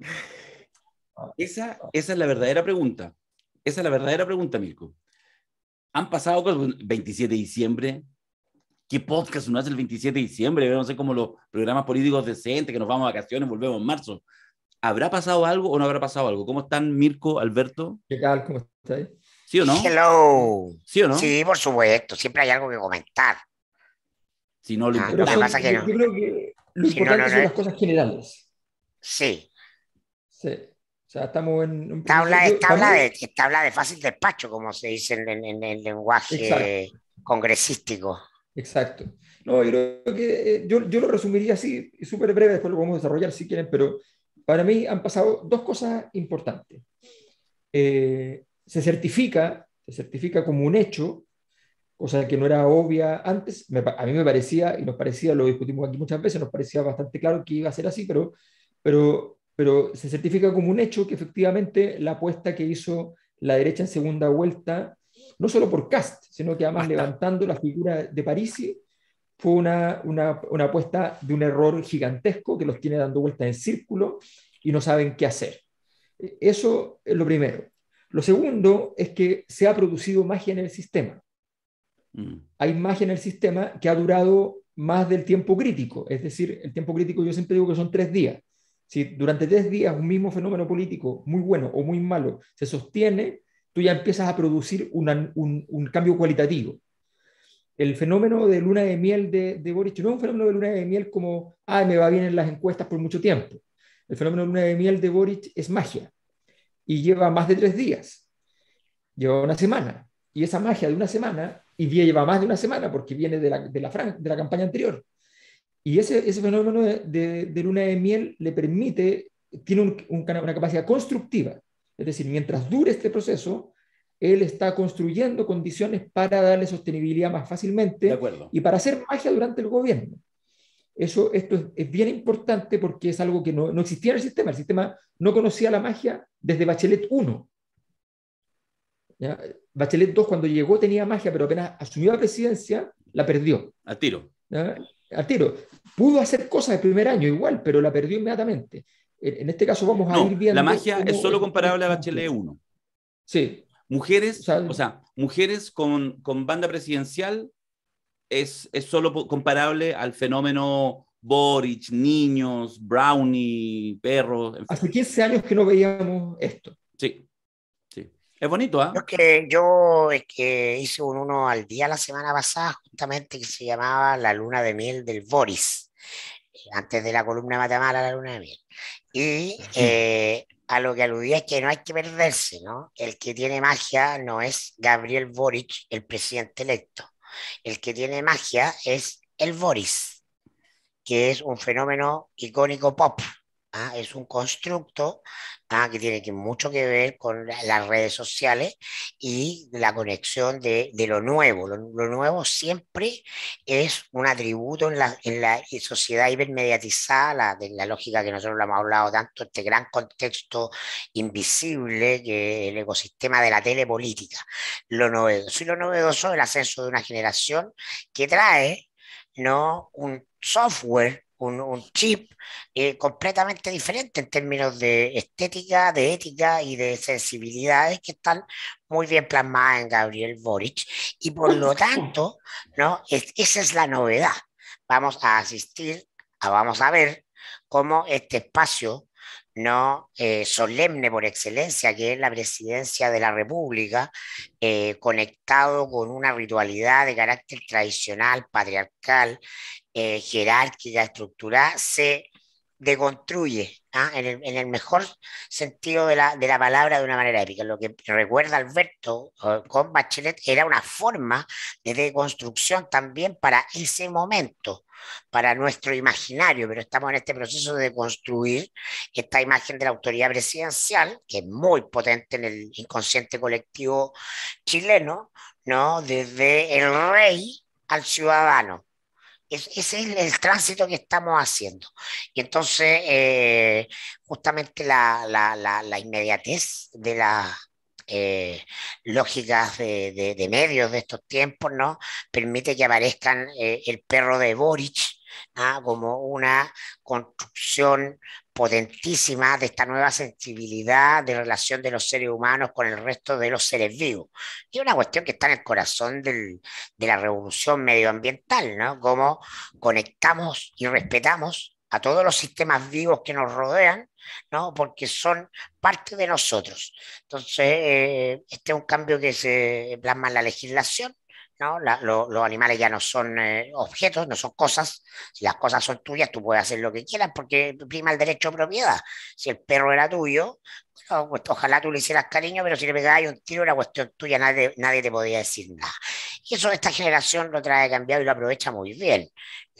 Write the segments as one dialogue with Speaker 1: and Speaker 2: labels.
Speaker 1: Esa, esa es la verdadera pregunta. Esa es la verdadera pregunta, Mirko. Han pasado cosas, 27 pues, de diciembre. ¿Qué podcast uno hace el 27 de diciembre? No sé cómo los programas políticos decentes, que nos vamos a vacaciones, volvemos en marzo. ¿Habrá pasado algo o no habrá pasado algo? ¿Cómo están, Mirko, Alberto? ¿Qué tal?
Speaker 2: ¿Cómo estáis?
Speaker 3: ¿Sí o no? Hello. ¿Sí no? Sí, por supuesto. Siempre hay algo que comentar. Si no, lo ah, importante. que lo son las cosas
Speaker 2: generales. Sí, Sí. O sea, estamos en un tabla, de, tabla, de,
Speaker 3: tabla de fácil despacho, como se dice en, el lenguaje congresístico. Exacto. No, yo creo
Speaker 2: que eh, yo, yo lo resumiría así, súper breve, después lo podemos desarrollar si quieren, pero para mí han pasado dos cosas importantes. Eh, se certifica, se certifica como un hecho, cosa que no era obvia antes. a mí me parecía, y nos parecía, lo discutimos aquí muchas veces, nos parecía bastante claro que iba a ser así, pero, pero pero se certifica como un hecho que efectivamente la apuesta que hizo la derecha en segunda vuelta, no solo por Cast, sino que además levantando la figura de Parisi, fue una, apuesta de un error gigantesco que los tiene dando vueltas en círculo y no saben qué hacer. Eso es lo primero. Lo segundo es que se ha producido magia en el sistema. Mm. Hay magia en el sistema que ha durado más del tiempo crítico. Es decir, el tiempo crítico yo siempre digo que son tres días. Si durante tres días un mismo fenómeno político, muy bueno o muy malo, se sostiene, tú ya empiezas a producir un, cambio cualitativo. El fenómeno de luna de miel de, Boris Boric no es un fenómeno de luna de miel como, ah, me va bien en las encuestas por mucho tiempo. El fenómeno de luna de miel de Boric es magia y lleva más de tres días, lleva una semana. Y esa magia de una semana, y día lleva más de una semana porque viene de la campaña anterior. Y ese, fenómeno de, luna de miel le permite, tiene una capacidad constructiva. Es decir, mientras dure este proceso, él está construyendo condiciones para darle sostenibilidad más fácilmente y para hacer magia durante el gobierno. Eso, esto es, bien importante porque es algo que no, existía en el sistema. El sistema no conocía la magia desde Bachelet 1. Bachelet 2 cuando llegó tenía magia, pero apenas asumió la presidencia, la perdió. A tiro al Pudo hacer cosas el primer año igual, pero la perdió inmediatamente. En este caso vamos a ir viendo... La magia es solo
Speaker 1: comparable a Bachelet 1. Sí. Mujeres, o sea, mujeres con, con, banda presidencial es, es solo comparable al fenómeno Boric, niños, brownie, perros.
Speaker 2: Hace 15 años que no veíamos esto.
Speaker 3: Es bonito, ¿ah? Yo, que, yo es que hice un uno al día la semana pasada, justamente que se llamaba La Luna de Miel del Boris, eh, antes de la columna Matamala, La Luna de Miel. Y eh, a lo que aludía es que no hay que perderse, ¿no? El que tiene magia no es Gabriel Boric, el presidente electo. El que tiene magia es el Boris, que es un fenómeno icónico pop Ah, es un constructo ah, que tiene que mucho que ver con las redes sociales y la conexión de, lo nuevo. Lo, nuevo siempre es un atributo en la, sociedad hipermediatizada, la, lógica que nosotros hemos hablado tanto, este gran contexto invisible que el ecosistema de la telepolítica. Lo novedoso y lo novedoso el ascenso de una generación que trae ¿no? un software un, chip eh, completamente diferente en términos de estética, de ética y de sensibilidades que están muy bien plasmadas en Gabriel Boric. Y por lo tanto, ¿no? esa es la novedad. Vamos a asistir, a, vamos a ver cómo este espacio no eh, solemne por excelencia, que es la presidencia de la República, eh, conectado con una ritualidad de carácter tradicional, patriarcal, eh, jerárquica, estructurada, se deconstruye ¿ah? en, el, mejor sentido de la, palabra de una manera épica. Lo que recuerda Alberto eh, con Bachelet era una forma de deconstrucción también para ese momento, para nuestro imaginario, pero estamos en este proceso de construir esta imagen de la autoridad presidencial, que es muy potente en el inconsciente colectivo chileno, ¿no? desde el rey al ciudadano ese es el, tránsito que estamos haciendo. Y entonces, eh, justamente la, inmediatez de las eh, lógicas de, medios de estos tiempos, ¿no? Permite que aparezcan eh, el perro de Boric ¿ah? como una construcción potentísima de esta nueva sensibilidad de relación de los seres humanos con el resto de los seres vivos. Y una cuestión que está en el corazón del, de la revolución medioambiental, ¿no? Cómo conectamos y respetamos a todos los sistemas vivos que nos rodean, ¿no? Porque son parte de nosotros. Entonces, eh, este es un cambio que se plasma en la legislación, ¿no? los animales ya no son eh, objetos, no son cosas. Si las cosas son tuyas, tú puedes hacer lo que quieras porque prima el derecho propiedad. Si el perro era tuyo, Oh, pues, ojalá tú le hicieras cariño, pero si le pegabas un tiro era cuestión tuya, nadie, nadie te podía decir nada. Y eso esta generación lo trae cambiado y lo aprovecha muy bien.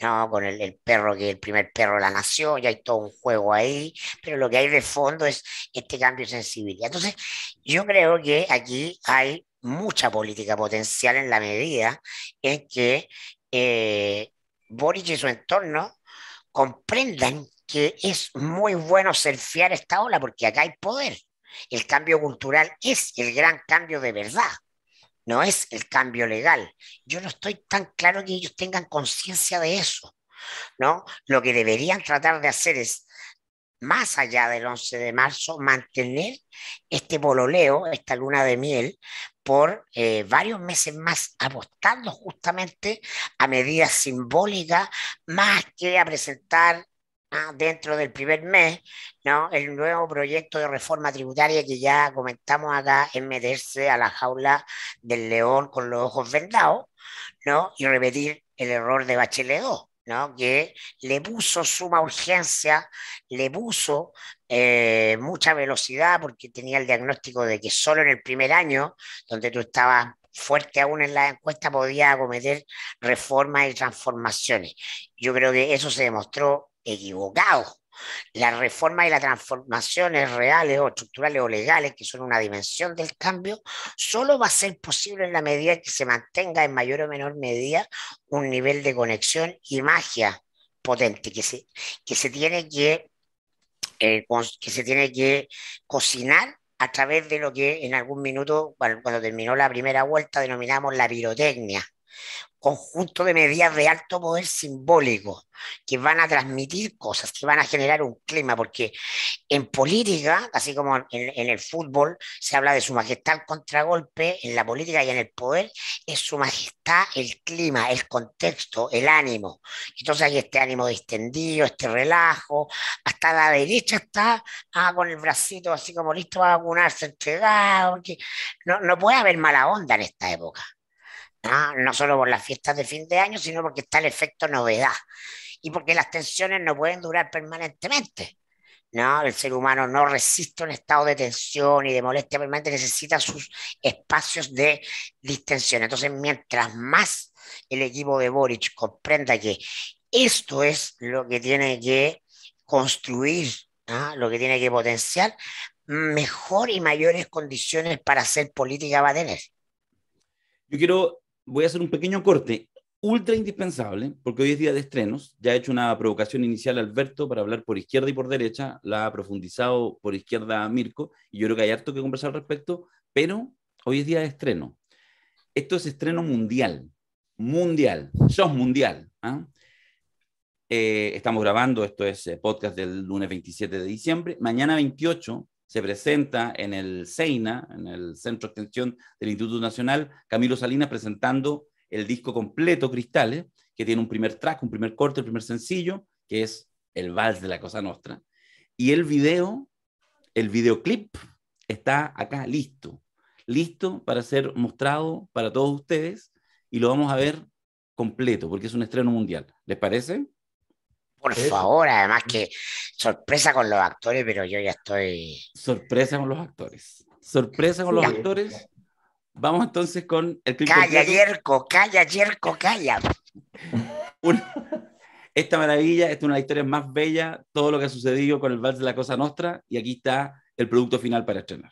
Speaker 3: ¿no? Con el, perro que el primer perro de la nación, ya hay todo un juego ahí, pero lo que hay de fondo es este cambio de sensibilidad. Entonces, yo creo que aquí hay mucha política potencial en la medida en que eh, Boric y su entorno comprendan que es muy bueno ser surfear esta ola porque acá hay poder. El cambio cultural es el gran cambio de verdad, no es el cambio legal. Yo no estoy tan claro que ellos tengan conciencia de eso. ¿no? Lo que deberían tratar de hacer es, más allá del 11 de marzo, mantener este bololeo, esta luna de miel, por eh, varios meses más, apostando justamente a medidas simbólicas, más que a presentar Ah, dentro del primer mes, ¿no? el nuevo proyecto de reforma tributaria que ya comentamos acá es meterse a la jaula del león con los ojos vendados ¿no? y repetir el error de Bachelet 2. ¿no? que le puso suma urgencia, le puso eh, mucha velocidad porque tenía el diagnóstico de que solo en el primer año, donde tú estabas fuerte aún en la encuesta, podía acometer reformas y transformaciones. Yo creo que eso se demostró equivocado. La reforma y las transformaciones reales o estructurales o legales, que son una dimensión del cambio, solo va a ser posible en la medida que se mantenga en mayor o menor medida un nivel de conexión y magia potente que se, que se tiene que, eh, que, se tiene que cocinar a través de lo que en algún minuto, cuando terminó la primera vuelta, denominamos la pirotecnia conjunto de medidas de alto poder simbólico que van a transmitir cosas, que van a generar un clima, porque en política, así como en, el fútbol, se habla de su majestad el contragolpe, en la política y en el poder es su majestad el clima, el contexto, el ánimo. Entonces hay este ánimo distendido, este relajo, hasta la derecha está ah, con el bracito así como listo para vacunarse, entregado, porque no, no puede haber mala onda en esta época ¿no? solo por las fiestas de fin de año, sino porque está el efecto novedad y porque las tensiones no pueden durar permanentemente. ¿no? El ser humano no resiste un estado de tensión y de molestia permanente, necesita sus espacios de distensión. Entonces, mientras más el equipo de Boric comprenda que esto es lo que tiene que construir, lo que tiene que potenciar, mejor y mayores condiciones para hacer política va a tener.
Speaker 1: Yo quiero voy a hacer un pequeño corte ultra indispensable, porque hoy es día de estrenos. Ya he hecho una provocación inicial a Alberto para hablar por izquierda y por derecha, la ha profundizado por izquierda Mirko, y yo creo que hay harto que conversar al respecto, pero hoy es día de estreno. Esto es estreno mundial, mundial, sos mundial. ¿ah? Eh, estamos grabando, esto es eh, podcast del lunes 27 de diciembre. Mañana 28 se presenta en el CEINA, en el Centro de Extensión del Instituto Nacional, Camilo Salinas presentando el disco completo Cristales, que tiene un primer track, un primer corte, el primer sencillo, que es el vals de la Cosa nuestra, Y el video, el videoclip, está acá listo, listo para ser mostrado para todos ustedes y lo vamos a ver completo, porque es un estreno mundial. ¿Les parece?
Speaker 3: Por favor, además que sorpresa con los actores, pero yo ya estoy.
Speaker 1: Sorpresa con los actores. Sorpresa con los
Speaker 3: actores. Vamos entonces
Speaker 1: con el clip. Calla, Yerko,
Speaker 3: calla, Yerko, calla.
Speaker 1: esta maravilla, esta es una de las historias más bellas, todo lo que ha sucedido con el Vals de la Cosa Nostra, y aquí
Speaker 2: está el producto final para estrenar.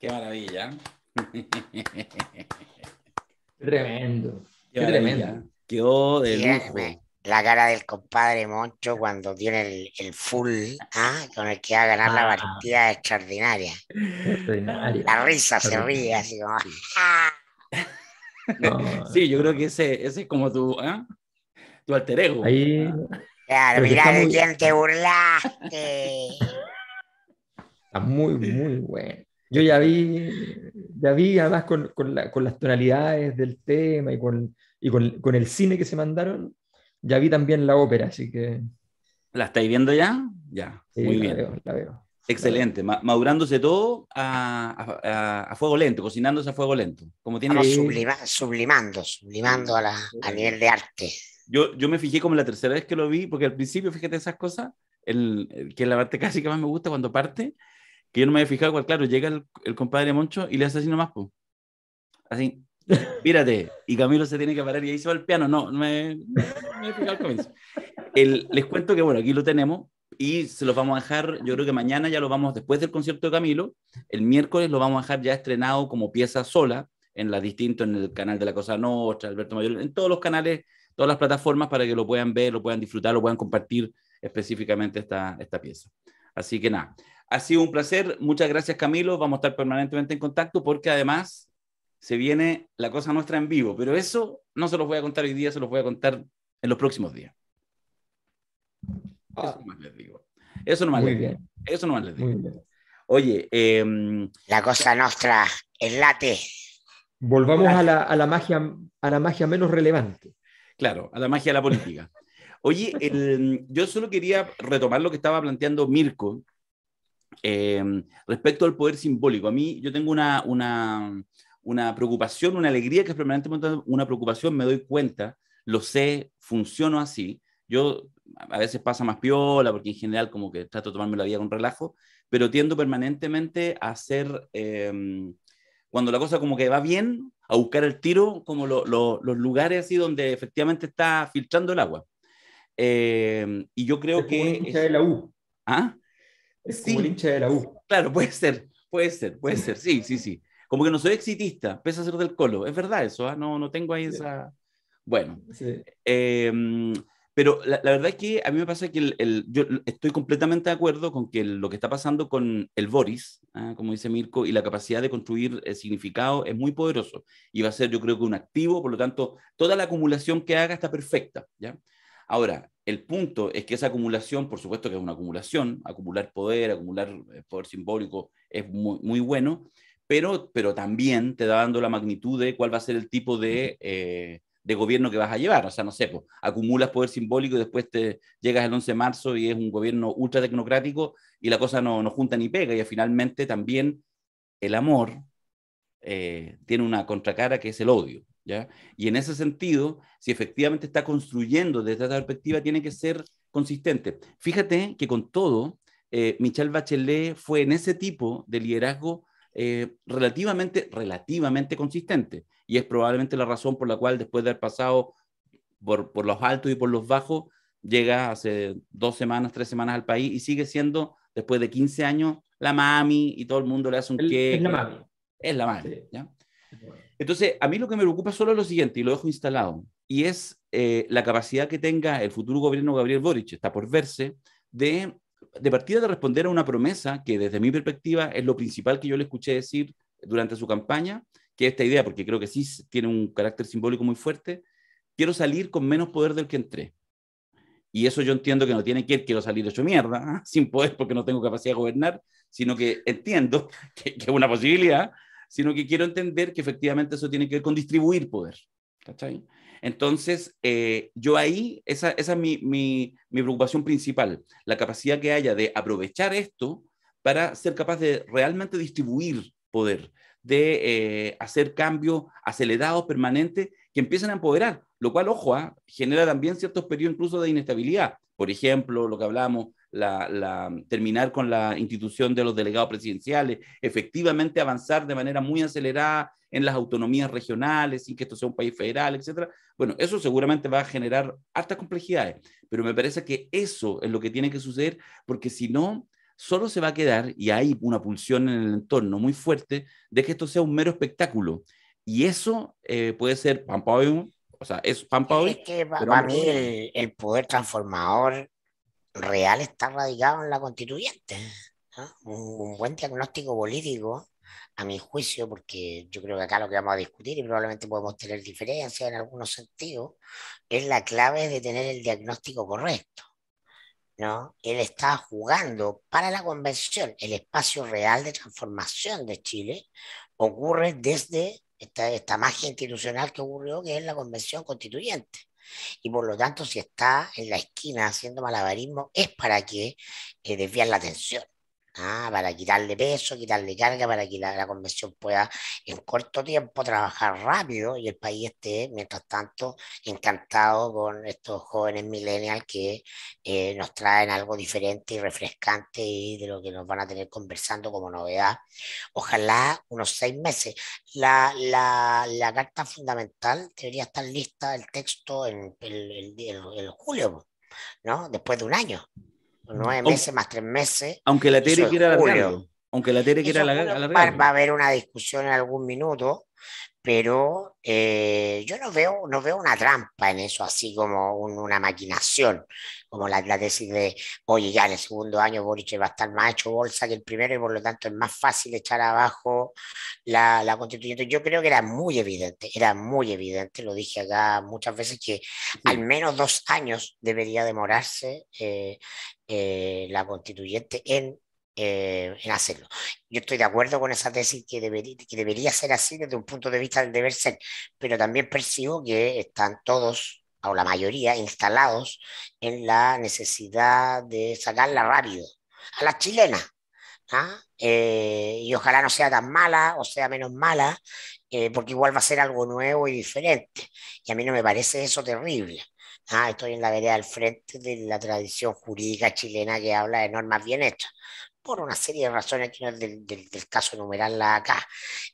Speaker 2: ¿eh? Qué maravilla.
Speaker 3: Tremendo. Qué, Qué tremendo. Quedó de lujo. La cara del compadre Moncho cuando tiene el, el full ¿ah? con el que va a ganar la ah. partida extraordinaria. extraordinaria. La risa se ríe así como. Ah". Sí, yo creo que ese, ese es como tu,
Speaker 1: tu alter ego.
Speaker 2: Claro, mirá de quién
Speaker 1: te burlaste.
Speaker 2: Está muy, muy bueno yo ya vi, ya vi además con, con, las tonalidades del tema y, con, el cine que se mandaron, ya vi también la ópera, así que...
Speaker 1: ¿La estáis viendo ya?
Speaker 2: Ya, muy bien. la veo.
Speaker 1: Excelente, madurándose todo a, a, fuego lento, cocinándose a fuego lento. Como tiene... sublimando, sublimando a, la, a, nivel de arte. Yo, yo me fijé como la tercera vez que lo vi, porque al principio, fíjate esas cosas, el, que la parte casi que más me gusta cuando parte, que yo no me había fijado claro, llega el, compadre Moncho y le hace así nomás, Así, mírate, y Camilo se tiene que parar y ahí se va el piano, no, no me, he fijado al comienzo. les cuento que, bueno, aquí lo tenemos y se los vamos a dejar, yo creo que mañana ya lo vamos, después del concierto de Camilo, el miércoles lo vamos a dejar ya estrenado como pieza sola en la distinto en el canal de La Cosa Nostra, Alberto Mayor, en todos los canales, todas las plataformas para que lo puedan ver, lo puedan disfrutar, lo puedan compartir específicamente esta, esta pieza. Así que nada, ha sido un placer. Muchas gracias, Camilo. Vamos a estar permanentemente en contacto porque además se viene la cosa nuestra en vivo. Pero eso no se los voy a contar hoy día, se los voy a contar en los próximos días. Eso Eso ah. más les digo. Eso
Speaker 2: no
Speaker 3: más les digo. Oye. Em, la cosa nuestra, el late.
Speaker 2: Volvamos a la, magia, a la magia menos relevante.
Speaker 3: Claro,
Speaker 1: a la magia de la política. Oye, yo solo quería retomar lo que estaba planteando Mirko Em, respecto al poder simbólico, a mí yo tengo una, una, preocupación, una alegría que es permanentemente una preocupación, me doy cuenta, lo sé, funciono así. Yo a veces pasa más piola, porque en general como que trato de tomarme la vida con relajo, pero tiendo permanentemente a hacer, em, cuando la cosa como que va bien, a buscar el tiro, como los lugares así donde efectivamente está filtrando el agua. Em, y yo creo que... Es, de la U. ¿Ah? sí. como la U. Claro, puede ser, puede ser, puede ser, sí, sí, sí. Como que no soy exitista, pese a ser del colo. Es verdad eso, ¿ah? no, no tengo ahí esa... Bueno. Em, pero la, verdad es que a mí me pasa que yo estoy completamente de acuerdo con que lo que está pasando con el Boris, ¿ah? como dice Mirko, y la capacidad de construir eh, significado es muy poderoso. Y va a ser, yo creo que un activo, por lo tanto, toda la acumulación que haga está perfecta. ¿ya? Ahora, el punto es que esa acumulación, por supuesto que es una acumulación, acumular poder, acumular eh, poder simbólico es muy, bueno, pero, pero también te da dando la magnitud de cuál va a ser el tipo de, eh, gobierno que vas a llevar. O sea, no sé, pues, acumulas poder simbólico y después te llegas el 11 de marzo y es un gobierno ultra tecnocrático y la cosa no, no junta ni pega. Y finalmente también el amor eh, tiene una contracara que es el odio. Y en ese sentido, si efectivamente está construyendo desde esa perspectiva, tiene que ser consistente. Fíjate que con todo, eh, Michelle Bachelet fue en ese tipo de liderazgo eh, relativamente, relativamente consistente. Y es probablemente la razón por la cual después de haber pasado por, los altos y por los bajos, llega hace dos semanas, tres semanas al país y sigue siendo, después de 15 años, la mami y todo el mundo le hace un que Es la mami. Es la mami. Entonces, a mí lo que me preocupa solo es lo siguiente, y lo dejo instalado, y es eh, la capacidad que tenga el futuro gobierno Gabriel Boric, está por verse, de, de partida de responder a una promesa que desde mi perspectiva es lo principal que yo le escuché decir durante su campaña, que esta idea, porque creo que sí tiene un carácter simbólico muy fuerte, quiero salir con menos poder del que entré. Y eso yo entiendo que no tiene que ir, quiero salir hecho mierda, sin poder porque no tengo capacidad de gobernar, sino que entiendo que, que es una posibilidad, sino que quiero entender que efectivamente eso tiene que ver con distribuir poder. Entonces, eh, yo ahí, esa, es mi, preocupación principal, la capacidad que haya de aprovechar esto para ser capaz de realmente distribuir poder, de eh, hacer cambios acelerados, permanentes, que empiecen a empoderar, lo cual, ojo, ah, genera también ciertos periodos incluso de inestabilidad. Por ejemplo, lo que hablamos la, mm, terminar con la institución de los delegados presidenciales, efectivamente avanzar de manera muy acelerada en las autonomías regionales, sin que esto sea un país federal, etcétera. Bueno, eso seguramente va a generar altas complejidades, pero me parece que eso es lo que tiene que suceder, porque si no, solo se va a quedar, y hay una pulsión en el entorno muy fuerte, de que esto sea un mero espectáculo. Y eso eh, puede ser o sea, es Es
Speaker 3: que para mí el poder transformador real está radicado en la constituyente. Un, buen diagnóstico político, a mi juicio, porque yo creo que acá lo que vamos a discutir y probablemente podemos tener diferencias en algunos sentidos, es la clave de tener el diagnóstico correcto. ¿no? Él está jugando para la convención. El espacio real de transformación de Chile ocurre desde esta magia institucional que ocurrió, que es la convención constituyente y por lo tanto si está en la esquina haciendo malabarismo es para que eh, desvíen la atención. Ah, para quitarle peso, quitarle carga, para que la, convención pueda en corto tiempo trabajar rápido y el país esté, mientras tanto, encantado con estos jóvenes millennials que eh, nos traen algo diferente y refrescante y de lo que nos van a tener conversando como novedad. Ojalá unos seis meses. La, la, la carta fundamental debería estar lista, el texto, en el, el, julio, ¿no? Después de un año. Nueve meses más tres meses. Aunque la Tere quiera
Speaker 1: Aunque la Tere quiera Va
Speaker 3: a haber una discusión en algún minuto, pero eh, yo no veo, no veo una trampa en eso, así como una maquinación como la, tesis de, oye, ya en el segundo año Boric va a estar más hecho bolsa que el primero y por lo tanto es más fácil echar abajo la, constituyente. Yo creo que era muy evidente, era muy evidente, lo dije acá muchas veces, que al menos dos años debería demorarse eh, eh, la constituyente eh, en hacerlo. Yo estoy de acuerdo con esa tesis que debería, que debería ser así desde un punto de vista del deber ser, pero también percibo que están todos o la mayoría, instalados en la necesidad de sacarla rápido, a la chilena. ¿ah? Eh, y ojalá no sea tan mala o sea menos mala, eh, porque igual va a ser algo nuevo y diferente. Y a mí no me parece eso terrible. ¿ah? Estoy en la vereda al frente de la tradición jurídica chilena que habla de normas bien hechas, por una serie de razones que no es del, del, del caso enumerarla acá.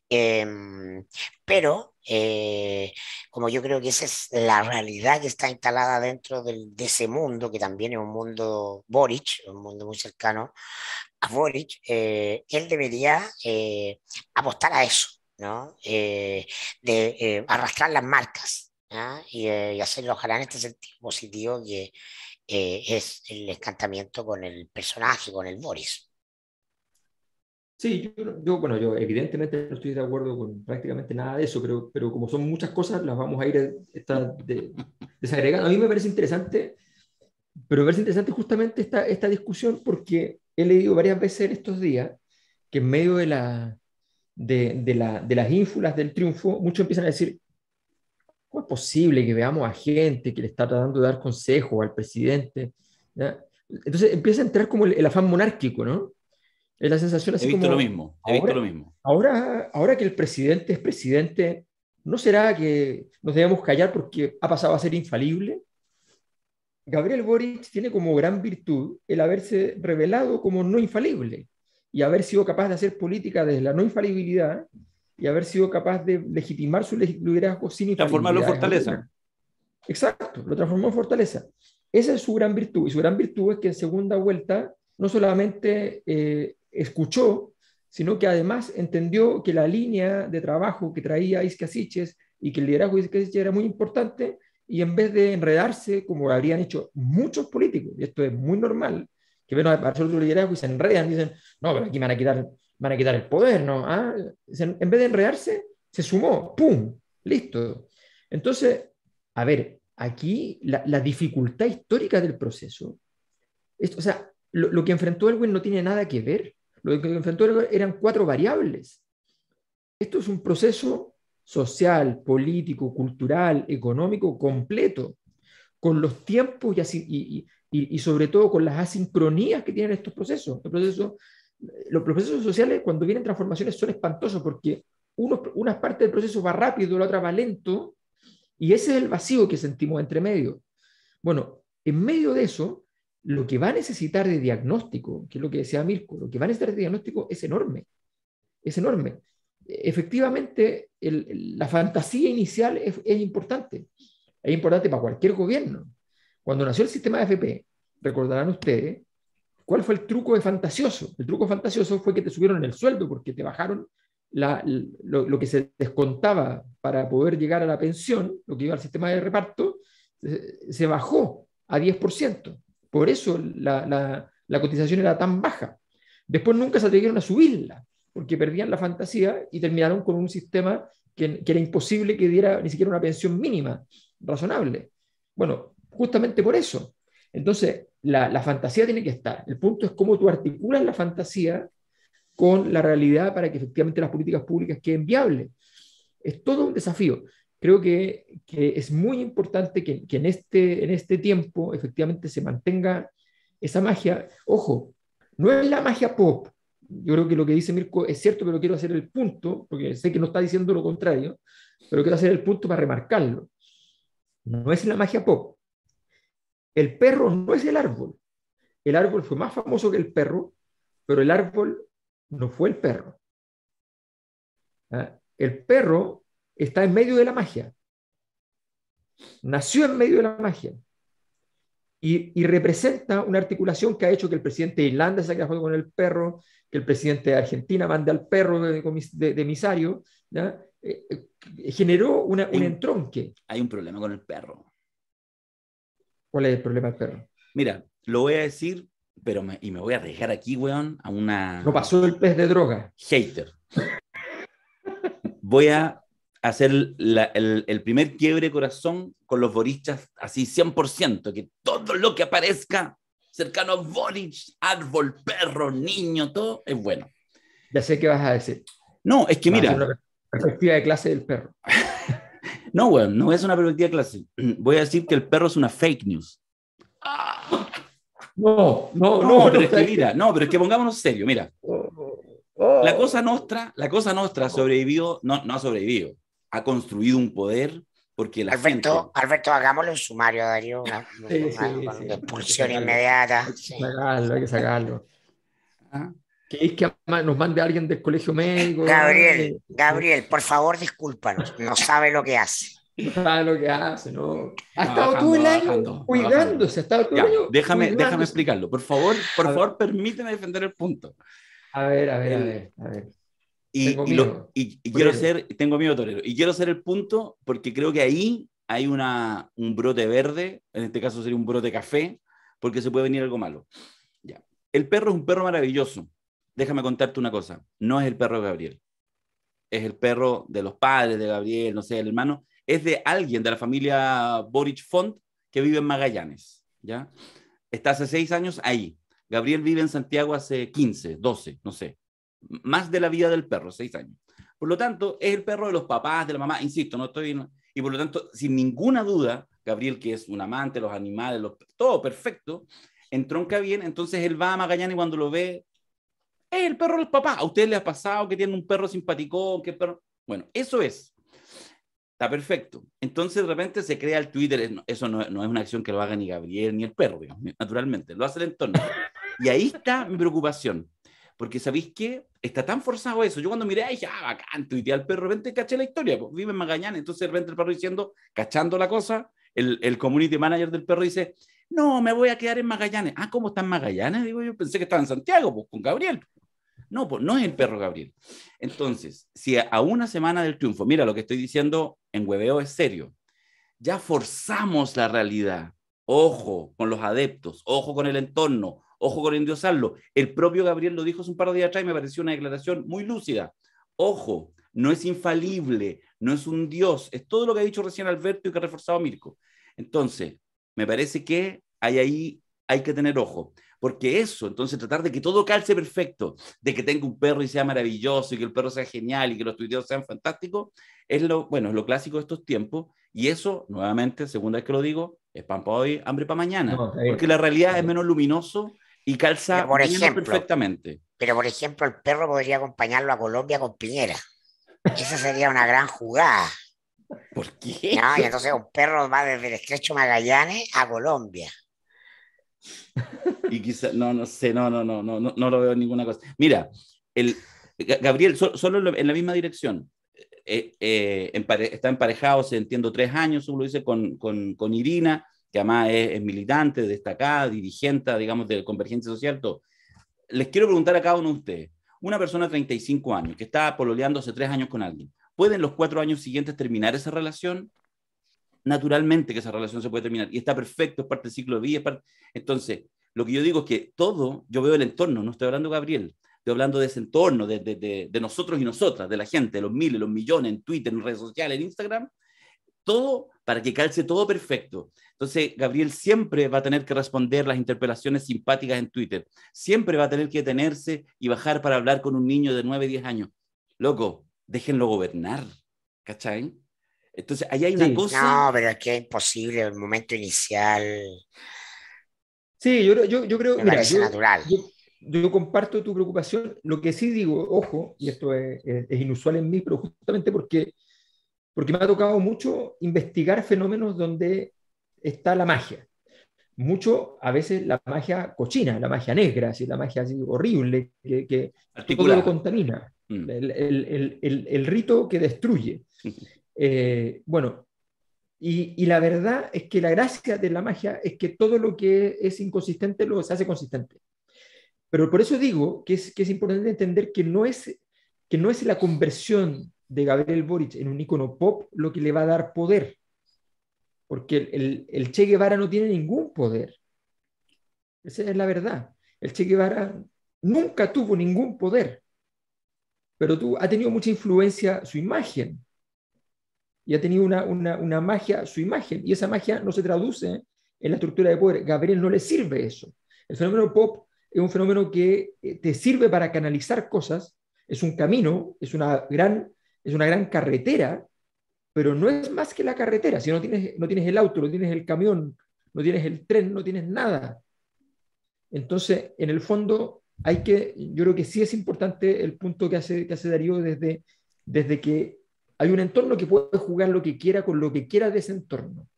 Speaker 3: Em, pero eh, como yo creo que esa es la realidad que está instalada dentro de ese mundo, que también es un mundo Boric, un mundo muy cercano a Boric, eh, él debería eh, apostar a eso, ¿no? de arrastrar las marcas y, y, hacerlo ojalá en este sentido positivo que es el encantamiento con el personaje, con el Boris.
Speaker 2: Sí, yo, bueno, yo evidentemente no estoy de acuerdo con prácticamente nada de eso, pero, pero como son muchas cosas, las vamos a ir eh, esta, desagregando. A mí me parece interesante, pero me parece interesante justamente esta, esta discusión porque he leído varias veces en estos días que en medio de, la, de, de, la, de las ínfulas del triunfo, muchos empiezan a decir, ¿cómo es posible que veamos a gente que le está tratando de dar consejo al presidente? Entonces empieza a entrar como el afán monárquico, ¿no? Es la sensación así He visto como, lo mismo, he ahora, visto lo mismo. Ahora, ahora que el presidente es presidente, ¿no será que nos debemos callar porque ha pasado a ser infalible? Gabriel Boric tiene como gran virtud el haberse revelado como no infalible y haber sido capaz de hacer política desde la no infalibilidad y haber sido capaz de legitimar su liderazgo sin infalibilidad. Transformarlo en fortaleza. Exacto, lo transformó en fortaleza. Esa es su gran virtud y su gran virtud es que en segunda vuelta no solamente eh, escuchó, sino que además entendió que la línea de trabajo que traía Iscasiches y que el liderazgo de Iscasiches era muy importante, y en vez de enredarse, como habrían hecho muchos políticos, y esto es muy normal, que ven a otro liderazgo y se enredan, y dicen, no, pero aquí van a quitar, van a quitar el poder, ¿no? Ah, en vez de enredarse, se sumó, ¡pum! Listo. Entonces, a ver, aquí la, dificultad histórica del proceso, esto, o sea, lo, que enfrentó Elwin no tiene nada que ver lo que enfrentó eran cuatro variables. Esto es un proceso social, político, cultural, económico completo, con los tiempos y, sobre todo con las asincronías que tienen estos procesos. Los procesos, los procesos sociales cuando vienen transformaciones son espantosos porque una parte del proceso va rápido, la otra va lento, y ese es el vacío que sentimos entre medio. Bueno, en medio de eso, lo que va a necesitar de diagnóstico, que es lo que decía Mirko, lo que va a necesitar de diagnóstico es enorme, es enorme. Efectivamente, la fantasía inicial es, importante, es importante para cualquier gobierno. Cuando nació el sistema de FP, recordarán ustedes, ¿cuál fue el truco de fantasioso? El truco fantasioso fue que te subieron el sueldo porque te bajaron lo, que se descontaba para poder llegar a la pensión, lo que iba al sistema de reparto, se, se bajó a 10%. Por eso la, cotización era tan baja. Después nunca se atrevieron a subirla, porque perdían la fantasía y terminaron con un sistema que, era imposible que diera ni siquiera una pensión mínima razonable. Bueno, justamente por eso. Entonces, la, la fantasía tiene que estar. El punto es cómo tú articulas la fantasía con la realidad para que efectivamente las políticas públicas queden viables. Es todo un desafío creo que, es muy importante que, en, este, en este tiempo efectivamente se mantenga esa magia. Ojo, no es la magia pop. Yo creo que lo que dice Mirko es cierto, pero quiero hacer el punto, porque sé que no está diciendo lo contrario, pero quiero hacer el punto para remarcarlo. No es la magia pop. El perro no es el árbol. El árbol fue más famoso que el perro, pero el árbol no fue el perro. ¿Ah? El perro está en medio de la magia. Nació en medio de la magia. Y, representa una articulación que ha hecho que el presidente de Irlanda se ha juego con el perro, que el presidente de Argentina mande al perro de, emisario, generó un entronque. Hay un problema con el perro. ¿Cuál es el problema del perro?
Speaker 1: Mira, lo voy a decir, pero me, y me voy a arriesgar aquí, weón,
Speaker 2: a una... No pasó el pez de droga.
Speaker 1: Hater. voy a hacer el, primer quiebre corazón con los borichas así 100%, que todo lo que aparezca cercano a Borich, árbol, perro,
Speaker 2: niño, todo es bueno. Ya sé qué vas a decir. No, es que mira... Una perspectiva de clase del perro.
Speaker 1: no, bueno, no es una perspectiva de clase. Voy a decir que el perro es una fake news.
Speaker 2: No, no, no. pero es que mira,
Speaker 1: no, pero es que pongámonos serio, mira.
Speaker 3: Oh, oh, oh. La
Speaker 1: cosa nuestra, la cosa nuestra sobrevivió, no, no ha sobrevivido, ha construido un poder porque la Alberto,
Speaker 3: gente... Alberto, hagámoslo en sumario, Darío. expulsión inmediata. Hay
Speaker 2: que sacarlo, hay que ah. que nos mande alguien del colegio médico? Gabriel, eh,
Speaker 3: Gabriel, por favor, discúlpanos. No sabe lo que hace. No sabe lo que hace, ¿no? Ha estado todo el
Speaker 2: año
Speaker 1: cuidándose, ha el Déjame, déjame
Speaker 2: explicarlo. Por favor, por favor,
Speaker 1: permíteme defender el
Speaker 2: punto. A ver, a ver, a ver, a ver. Y, quiero ser,
Speaker 1: tengo miedo torero, y quiero ser el punto porque creo que ahí hay una, un brote verde, en este caso sería un brote café, porque se puede venir algo malo. Ya. El perro es un perro maravilloso. Déjame contarte una cosa, no es el perro de Gabriel, es el perro de los padres de Gabriel, no sé, el hermano, es de alguien de la familia Boric Font que vive en Magallanes, ¿ya? Está hace seis años ahí. Gabriel vive en Santiago hace 15, 12, no sé más de la vida del perro, seis años. Por lo tanto, es el perro de los papás, de la mamá, insisto, no estoy... Y por lo tanto, sin ninguna duda, Gabriel, que es un amante, los animales, todo perfecto, entronca bien, entonces él va a Magallanes y cuando lo ve, es el perro de los papás. ¿A ustedes les ha pasado que tienen un perro simpático? que perro? Bueno, eso es. Está perfecto. Entonces de repente se crea el Twitter. Eso no, no es una acción que lo haga ni Gabriel ni el perro, digamos, naturalmente. Lo hace el entorno. Y ahí está mi preocupación. Porque ¿sabéis qué? Está tan forzado eso. Yo cuando miré, dije, ah, bacán, tuiteé perro, de repente caché la historia, pues, vive en Magallanes, entonces de repente el perro diciendo, cachando la cosa, el, el community manager del perro dice, no, me voy a quedar en Magallanes. Ah, ¿cómo está en Magallanes? Digo, yo pensé que estaba en Santiago, pues con Gabriel. No, pues no es el perro Gabriel. Entonces, si a una semana del triunfo, mira lo que estoy diciendo en hueveo es serio, ya forzamos la realidad. Ojo con los adeptos, ojo con el entorno, Ojo con endiosarlo. El propio Gabriel lo dijo hace un par de días atrás y me pareció una declaración muy lúcida. Ojo, no es infalible, no es un dios, es todo lo que ha dicho recién Alberto y que ha reforzado Mirko. Entonces, me parece que hay ahí hay que tener ojo, porque eso, entonces tratar de que todo calce perfecto, de que tenga un perro y sea maravilloso y que el perro sea genial y que los tuiteos sean fantásticos, es lo, bueno, es lo clásico de estos tiempos y eso, nuevamente, segunda vez que lo digo, es pan para hoy, hambre para mañana, porque la realidad es menos luminoso y calza por perfectamente.
Speaker 3: Pero por ejemplo, el perro podría acompañarlo a Colombia con Piñera. Esa sería una gran jugada. ¿Por qué? No, y entonces un perro va desde el estrecho Magallanes a Colombia.
Speaker 1: Y quizás, no, no sé, no, no, no, no, no lo veo ninguna cosa. Mira, el, Gabriel, solo en la misma dirección. Eh, eh, está emparejado, se entiendo, tres años, uno lo dice, con, con, con Irina que además es, militante, destacada, dirigente, digamos, de Convergencia Social, Les quiero preguntar a cada uno de ustedes, una persona de 35 años que está pololeando hace tres años con alguien, ¿pueden los cuatro años siguientes terminar esa relación? Naturalmente que esa relación se puede terminar y está perfecto, es parte del ciclo de vida. Entonces, lo que yo digo es que todo, yo veo el entorno, no estoy hablando Gabriel, estoy hablando de ese entorno, de, de nosotros y nosotras, de la gente, de los miles, los millones en Twitter, en redes sociales, en Instagram, todo para que calce todo perfecto. Entonces, Gabriel siempre va a tener que responder las interpelaciones simpáticas en Twitter. Siempre va a tener que detenerse y bajar para hablar con un niño de 9, 10 años. Loco, déjenlo gobernar.
Speaker 3: ¿Cachai? Entonces, ahí hay una cosa. No, pero es que es imposible el momento inicial. Sí, yo, yo, yo creo. Me mira, parece yo, natural. Yo, comparto
Speaker 2: tu preocupación. Lo que sí digo, ojo, y esto es, es inusual en mí, pero justamente porque porque me ha tocado mucho investigar fenómenos donde está la magia. Mucho, a veces, la magia cochina, la magia negra, si la magia así horrible, que, que todo lo contamina. Mm. El, rito que destruye. Eh, bueno, y, la verdad es que la gracia de la magia es que todo lo que es inconsistente lo se hace consistente. Pero por eso digo que es, es importante entender que no, es, que no es la conversión de Gabriel Boric en un icono pop lo que le va a dar poder. Porque el, Che Guevara no tiene ningún poder. Esa es la verdad. El Che Guevara nunca tuvo ningún poder, pero tú, ha tenido mucha influencia su imagen. Y ha tenido una, una, una magia su imagen. Y esa magia no se traduce en la estructura de poder. Gabriel no le sirve eso. El fenómeno pop es un fenómeno que eh, te sirve para canalizar cosas, es un camino, es una gran es una gran carretera, pero no es más que la carretera. Si no tienes, no tienes el auto, no tienes el camión, no tienes el tren, no tienes nada. Entonces, en el fondo, hay que, yo creo que sí es importante el punto que hace, que hace Darío desde, desde que hay un entorno que puede jugar lo que quiera con lo que quiera de ese entorno.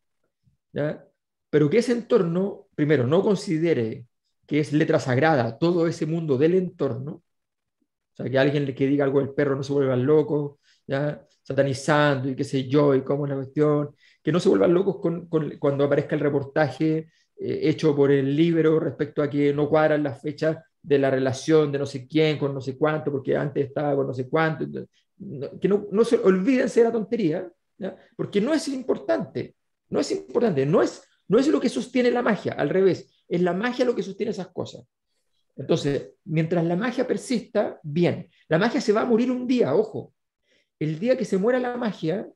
Speaker 2: Pero que ese entorno, primero, no considere que es letra sagrada todo ese mundo del entorno. O sea, que alguien que diga algo el perro no se vuelva loco, ¿ya? satanizando y qué sé yo, y cómo es la cuestión, que no se vuelvan locos con, cuando aparezca el reportaje eh, hecho por el libro respecto a que no cuadran las fechas de la relación de no sé quién con no sé cuánto, porque antes estaba con no sé cuánto, que no, no, se olviden de la tontería, porque no es importante, no es importante, no es, no es lo que sostiene la magia, al revés, es la magia lo que sostiene esas cosas. Entonces, mientras la magia persista, bien. La magia se va a morir un día, ojo el día que se muera la magia,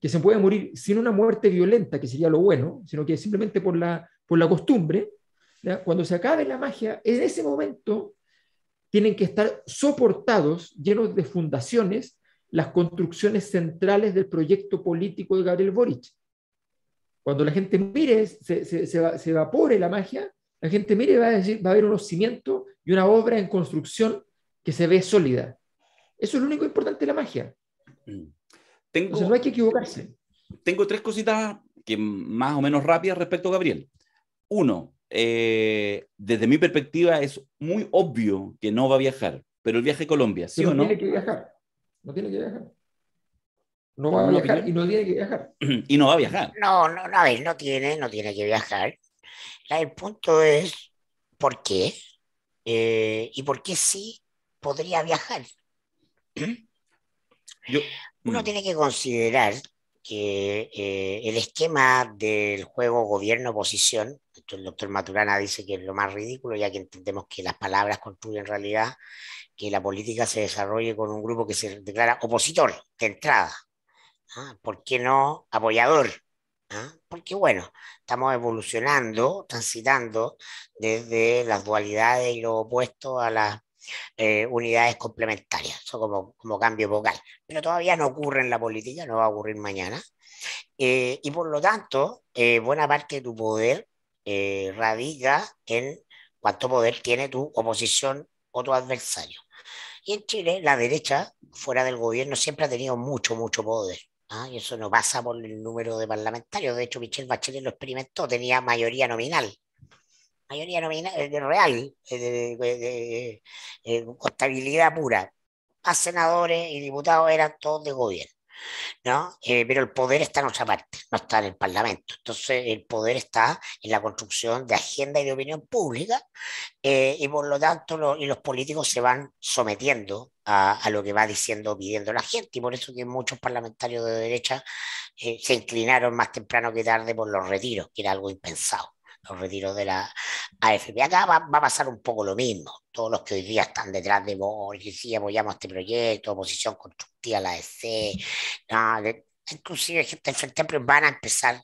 Speaker 2: que se puede morir sin una muerte violenta, que sería lo bueno, sino que simplemente por la, por la costumbre, cuando se acabe la magia, en ese momento tienen que estar soportados, llenos de fundaciones, las construcciones centrales del proyecto político de Gabriel Boric. Cuando la gente mire, se, se, se, evapore la magia, la gente mire y va a decir, va a haber unos cimientos y una obra en construcción que se ve sólida. Eso es lo único importante de la magia. Mm. Tengo, no hay que equivocarse. Tengo tres cositas
Speaker 1: que más o menos rápidas respecto a Gabriel. Uno, eh, desde mi perspectiva es muy obvio que no va a viajar, pero el viaje a Colombia, ¿sí o no? No tiene
Speaker 2: que viajar, no tiene que viajar. No va a viajar y no tiene que viajar.
Speaker 3: Y no va a viajar. No, no, no, no tiene, no tiene que viajar. El punto es, ¿por qué? Eh, ¿Y por qué sí podría viajar? ¿Mm? Uno mm. tiene que considerar que eh, el esquema del juego gobierno-oposición, el doctor Maturana dice que es lo más ridículo, ya que entendemos que las palabras construyen realidad, que la política se desarrolle con un grupo que se declara opositor de entrada. ¿Ah? ¿Por qué no apoyador? ¿Ah? Porque bueno, estamos evolucionando, transitando desde las dualidades y lo opuesto a las eh, unidades complementarias, eso como, como cambio vocal. Pero todavía no ocurre en la política, no va a ocurrir mañana. Eh, y por lo tanto, eh, buena parte de tu poder radica en cuánto poder tiene tu oposición o tu adversario. Y en Chile, la derecha, fuera del gobierno, siempre ha tenido mucho, mucho poder. Ah, y eso no pasa por el número de parlamentarios. De hecho, Michelle Bachelet lo experimentó, tenía mayoría nominal mayoría nominal, eh, real, eh, de, eh, contabilidad pura. a senadores y diputados eran todos de gobierno. ¿No? pero el poder está en otra parte, no está en el Parlamento. Entonces, el poder está en la construcción de agenda y de opinión pública, y por lo tanto, los políticos se van sometiendo a, lo que va diciendo, pidiendo la gente, y por eso que muchos parlamentarios de derecha se inclinaron más temprano que tarde por los retiros, que era algo impensado los retiros de la AFP. Acá va, a pasar un poco lo mismo. Todos los que hoy día están detrás de Boric sí apoyamos este proyecto, oposición constructiva a la EC, inclusive gente del Frente Amplio van a empezar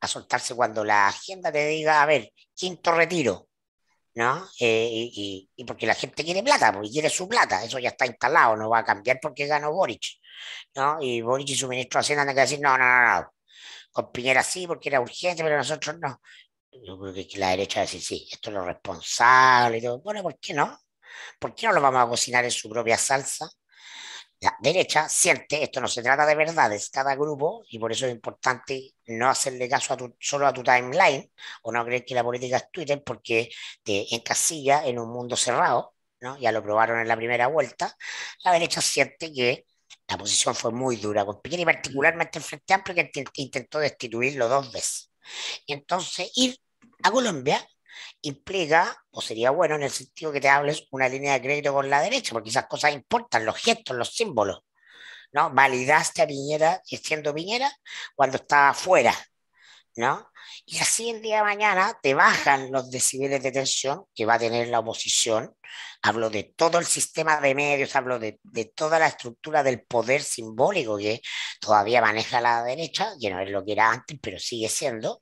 Speaker 3: a soltarse cuando la agenda te diga, a ver, quinto retiro, ¿no? Eh, y, porque la gente quiere plata, porque quiere su plata, eso ya está instalado, no va a cambiar porque ganó Boric, ¿no? Y Boric y su ministro de Hacienda han que decir, no, no, no, no, con Piñera sí, porque era urgente, pero nosotros no. Yo creo que la derecha va a decir, sí, esto es lo responsable y todo. Bueno, ¿por qué no? ¿Por qué no lo vamos a cocinar en su propia salsa? La derecha siente, esto no se trata de verdades, cada grupo, y por eso es importante no hacerle caso a solo a tu timeline o no creer que la política es Twitter porque te encasilla en un mundo cerrado, ¿no? ya lo probaron en la primera vuelta. La derecha siente que la posición fue muy dura con Piquet y particularmente en Frente Amplio que intentó destituirlo dos veces. Entonces, ir a Colombia implica, o sería bueno en el sentido que te hables una línea de crédito con la derecha, porque esas cosas importan, los gestos, los símbolos. ¿no? Validaste a Piñera siendo Piñera cuando estaba afuera, ¿no? Y así el día de mañana te bajan los decibeles de tensión que va a tener la oposición. Hablo de todo el sistema de medios, hablo de, toda la estructura del poder simbólico que todavía maneja la derecha, que no es lo que era antes, pero sigue siendo,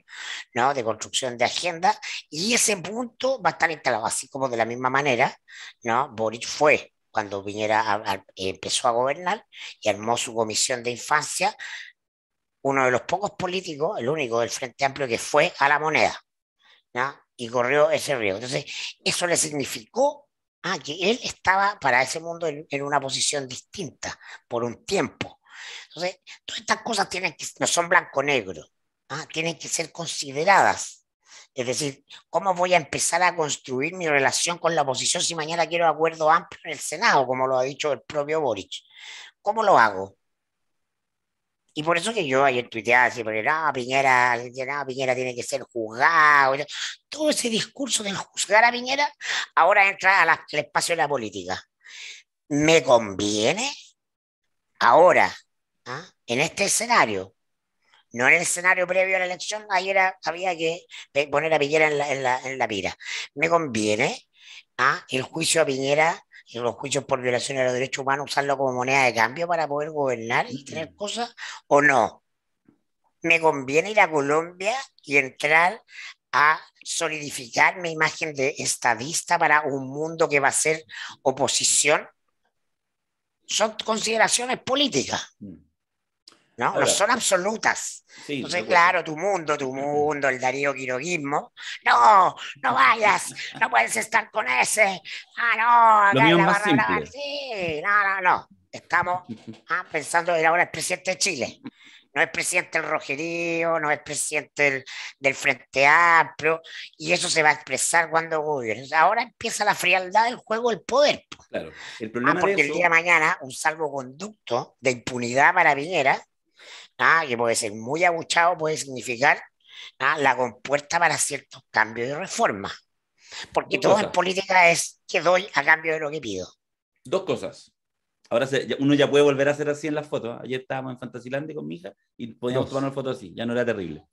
Speaker 3: De construcción de agenda. Y ese punto va a estar instalado, así como de la misma manera, ¿no? Boric fue cuando viniera empezó a gobernar y armó su comisión de infancia uno de los pocos políticos, el único del Frente Amplio, que fue a la moneda y corrió ese río. Entonces, eso le significó ah, que él estaba para ese mundo en, una posición distinta por un tiempo. Entonces, todas estas cosas tienen que, no son blanco-negro, ah, tienen que ser consideradas. Es decir, ¿cómo voy a empezar a construir mi relación con la oposición si mañana quiero acuerdo amplio en el Senado, como lo ha dicho el propio Boric? ¿Cómo lo hago? Y por eso que yo ayer tuiteaba así, porque no, Piñera, Piñera tiene que ser juzgado. Todo ese discurso de juzgar a Piñera ahora entra al espacio de la política. ¿Me conviene ahora, ¿ah? en este escenario, no en el escenario previo a la elección, ayer había que poner a Piñera en la, en la, pira. ¿Me conviene ¿ah? el juicio a Piñera los juicios por violación de los derechos humanos, usarlo como moneda de cambio para poder gobernar y tener cosas, o no. Me conviene ir a Colombia y entrar a solidificar mi imagen de estadista para un mundo que va a ser oposición. Son consideraciones políticas. Mm. ¿no? son absolutas. Entonces, claro, tu mundo, tu mundo, el Darío Quiroguismo. No, no vayas, no puedes estar con ese. Ah, no, acá Sí, no, no, no. Estamos ah, pensando, que ahora es presidente de Chile. No es presidente del Rogerío, no es presidente del, Frente Amplio, y eso se va a expresar cuando gobierne. Ahora empieza la frialdad del juego del poder. Claro, el ah, problema porque el día de mañana un salvoconducto de impunidad para Viñera ¿ah? que puede ser muy abuchado, puede significar ah, la compuerta para ciertos cambios y reformas. Porque todo en política es que doy a cambio de lo que
Speaker 1: pido. Dos cosas. Ahora uno ya puede volver a hacer así en las fotos. ¿ah? Ayer estábamos en Fantasilandia con mi hija y podíamos tomar una foto así, ya no era terrible.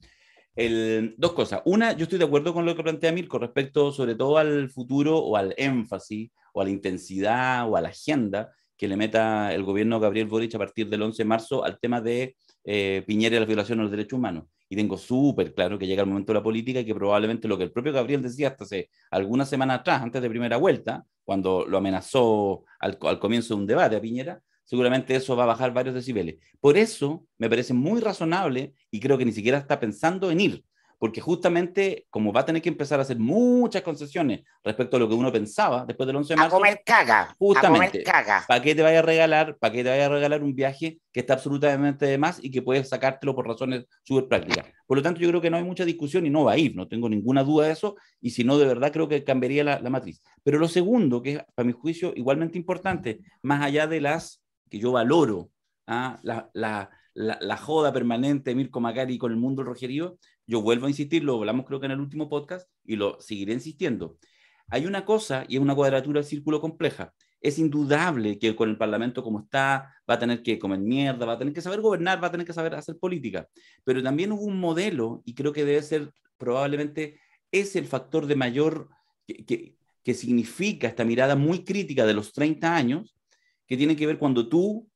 Speaker 1: dos cosas. Una, yo estoy de acuerdo con lo que plantea Mirko respecto sobre todo al futuro o al énfasis o a la intensidad o a la agenda que le meta el gobierno Gabriel Boric a partir del 11 de marzo al tema de eh, Piñera y las violación de los derechos humanos. Y tengo súper claro que llega el momento de la política y que probablemente lo que el propio Gabriel decía hasta hace algunas semanas atrás, antes de primera vuelta, cuando lo amenazó al, al comienzo de un debate a Piñera, seguramente eso va a bajar varios decibeles. Por eso me parece muy razonable y creo que ni siquiera está pensando en ir porque justamente como va a tener que empezar a hacer muchas concesiones respecto a lo que uno pensaba después del 11 de marzo. comer caga. Justamente. ¿Para qué te vaya a regalar? ¿Para qué te vaya a regalar un viaje que está absolutamente de más y que puedes sacártelo por razones súper prácticas? Por lo tanto, yo creo que no hay mucha discusión y no va a ir, no tengo ninguna duda de eso, y si no, de verdad creo que cambiaría la, matriz. Pero lo segundo, que es para mi juicio igualmente importante, más allá de las que yo valoro, ¿ah? la, la la, la, joda permanente de Mirko Macari con el mundo rogerío, yo vuelvo a insistir, lo hablamos creo que en el último podcast y lo seguiré insistiendo. Hay una cosa y es una cuadratura del círculo compleja. Es indudable que con el Parlamento como está va a tener que comer mierda, va a tener que saber gobernar, va a tener que saber hacer política. Pero también hubo un modelo y creo que debe ser probablemente es el factor de mayor que, que significa esta mirada muy crítica de los 30 años, que tiene que ver cuando tú,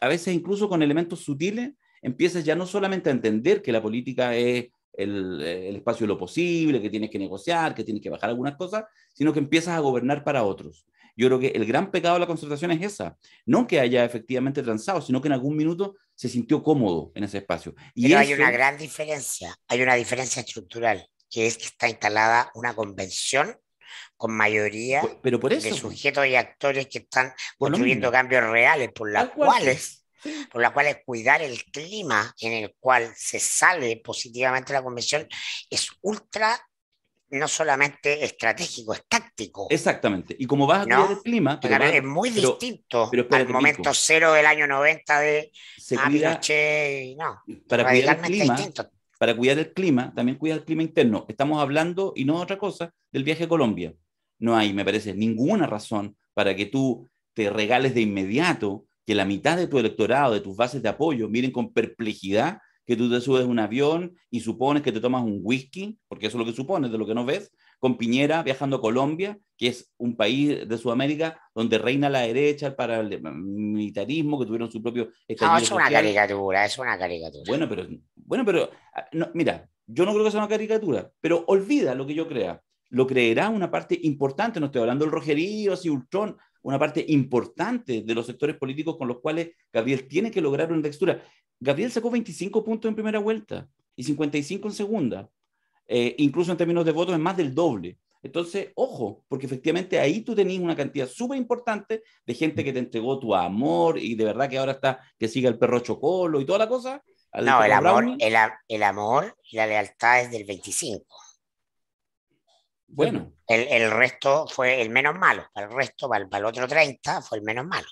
Speaker 1: a veces incluso con elementos sutiles, empiezas ya no solamente a entender que la política es eh, el, espacio de lo posible, que tienes que negociar, que tienes que bajar algunas cosas, sino que empiezas a gobernar para otros. Yo creo que el gran pecado de la concertación es esa, no que haya efectivamente transado, sino que en algún minuto
Speaker 3: se sintió cómodo en ese espacio. Y Pero hay una gran diferencia, hay una diferencia estructural, que es que está instalada una convención con mayoría Pero de pues. sujetos y actores que están construyendo cambios reales, por las pues. cuales por la cual es cuidar el clima en el cual se sale positivamente la convención, es ultra no solamente estratégico, es táctico.
Speaker 1: Exactamente. Y como vas a cuidar el clima... es muy distinto al momento cero
Speaker 3: del año 90 de ah, no, para cuidar el clima,
Speaker 1: Para cuidar el clima, también cuidar el clima interno. Estamos hablando, y no otra cosa, del viaje a Colombia. No hay, me parece, ninguna razón para que tú te regales de inmediato que la mitad de tu electorado, de tus bases de apoyo, miren con perplejidad que tú te subes un avión y supones que te tomas un whisky, porque eso es lo que supones, de lo que no ves, con Piñera viajando a Colombia, que es un país de Sudamérica donde reina la derecha, el militarismo, que tuvieron su propio... No, es una
Speaker 3: caricatura, es una caricatura. Bueno,
Speaker 1: pero, bueno, pero ah, mira, yo no creo que sea una caricatura, pero olvida lo que yo crea. Lo creerá una parte importante, no estoy hablando del Rogerío, si Ultron, una parte importante de los sectores políticos con los cuales Gabriel tiene que lograr una textura. Gabriel sacó 25 puntos en primera vuelta y 55 en segunda. Eh, incluso en términos de votos es más del doble. Entonces, ojo, porque efectivamente ahí tú tenías una cantidad súper importante de gente que te entregó tu amor y de verdad que ahora está, que siga el perro Chocolo y toda la cosa.
Speaker 3: No, el amor, el amor y la lealtad es del 25 bueno. El, resto fue el menos malo, para el resto, para el, otro 30, fue el menos malo.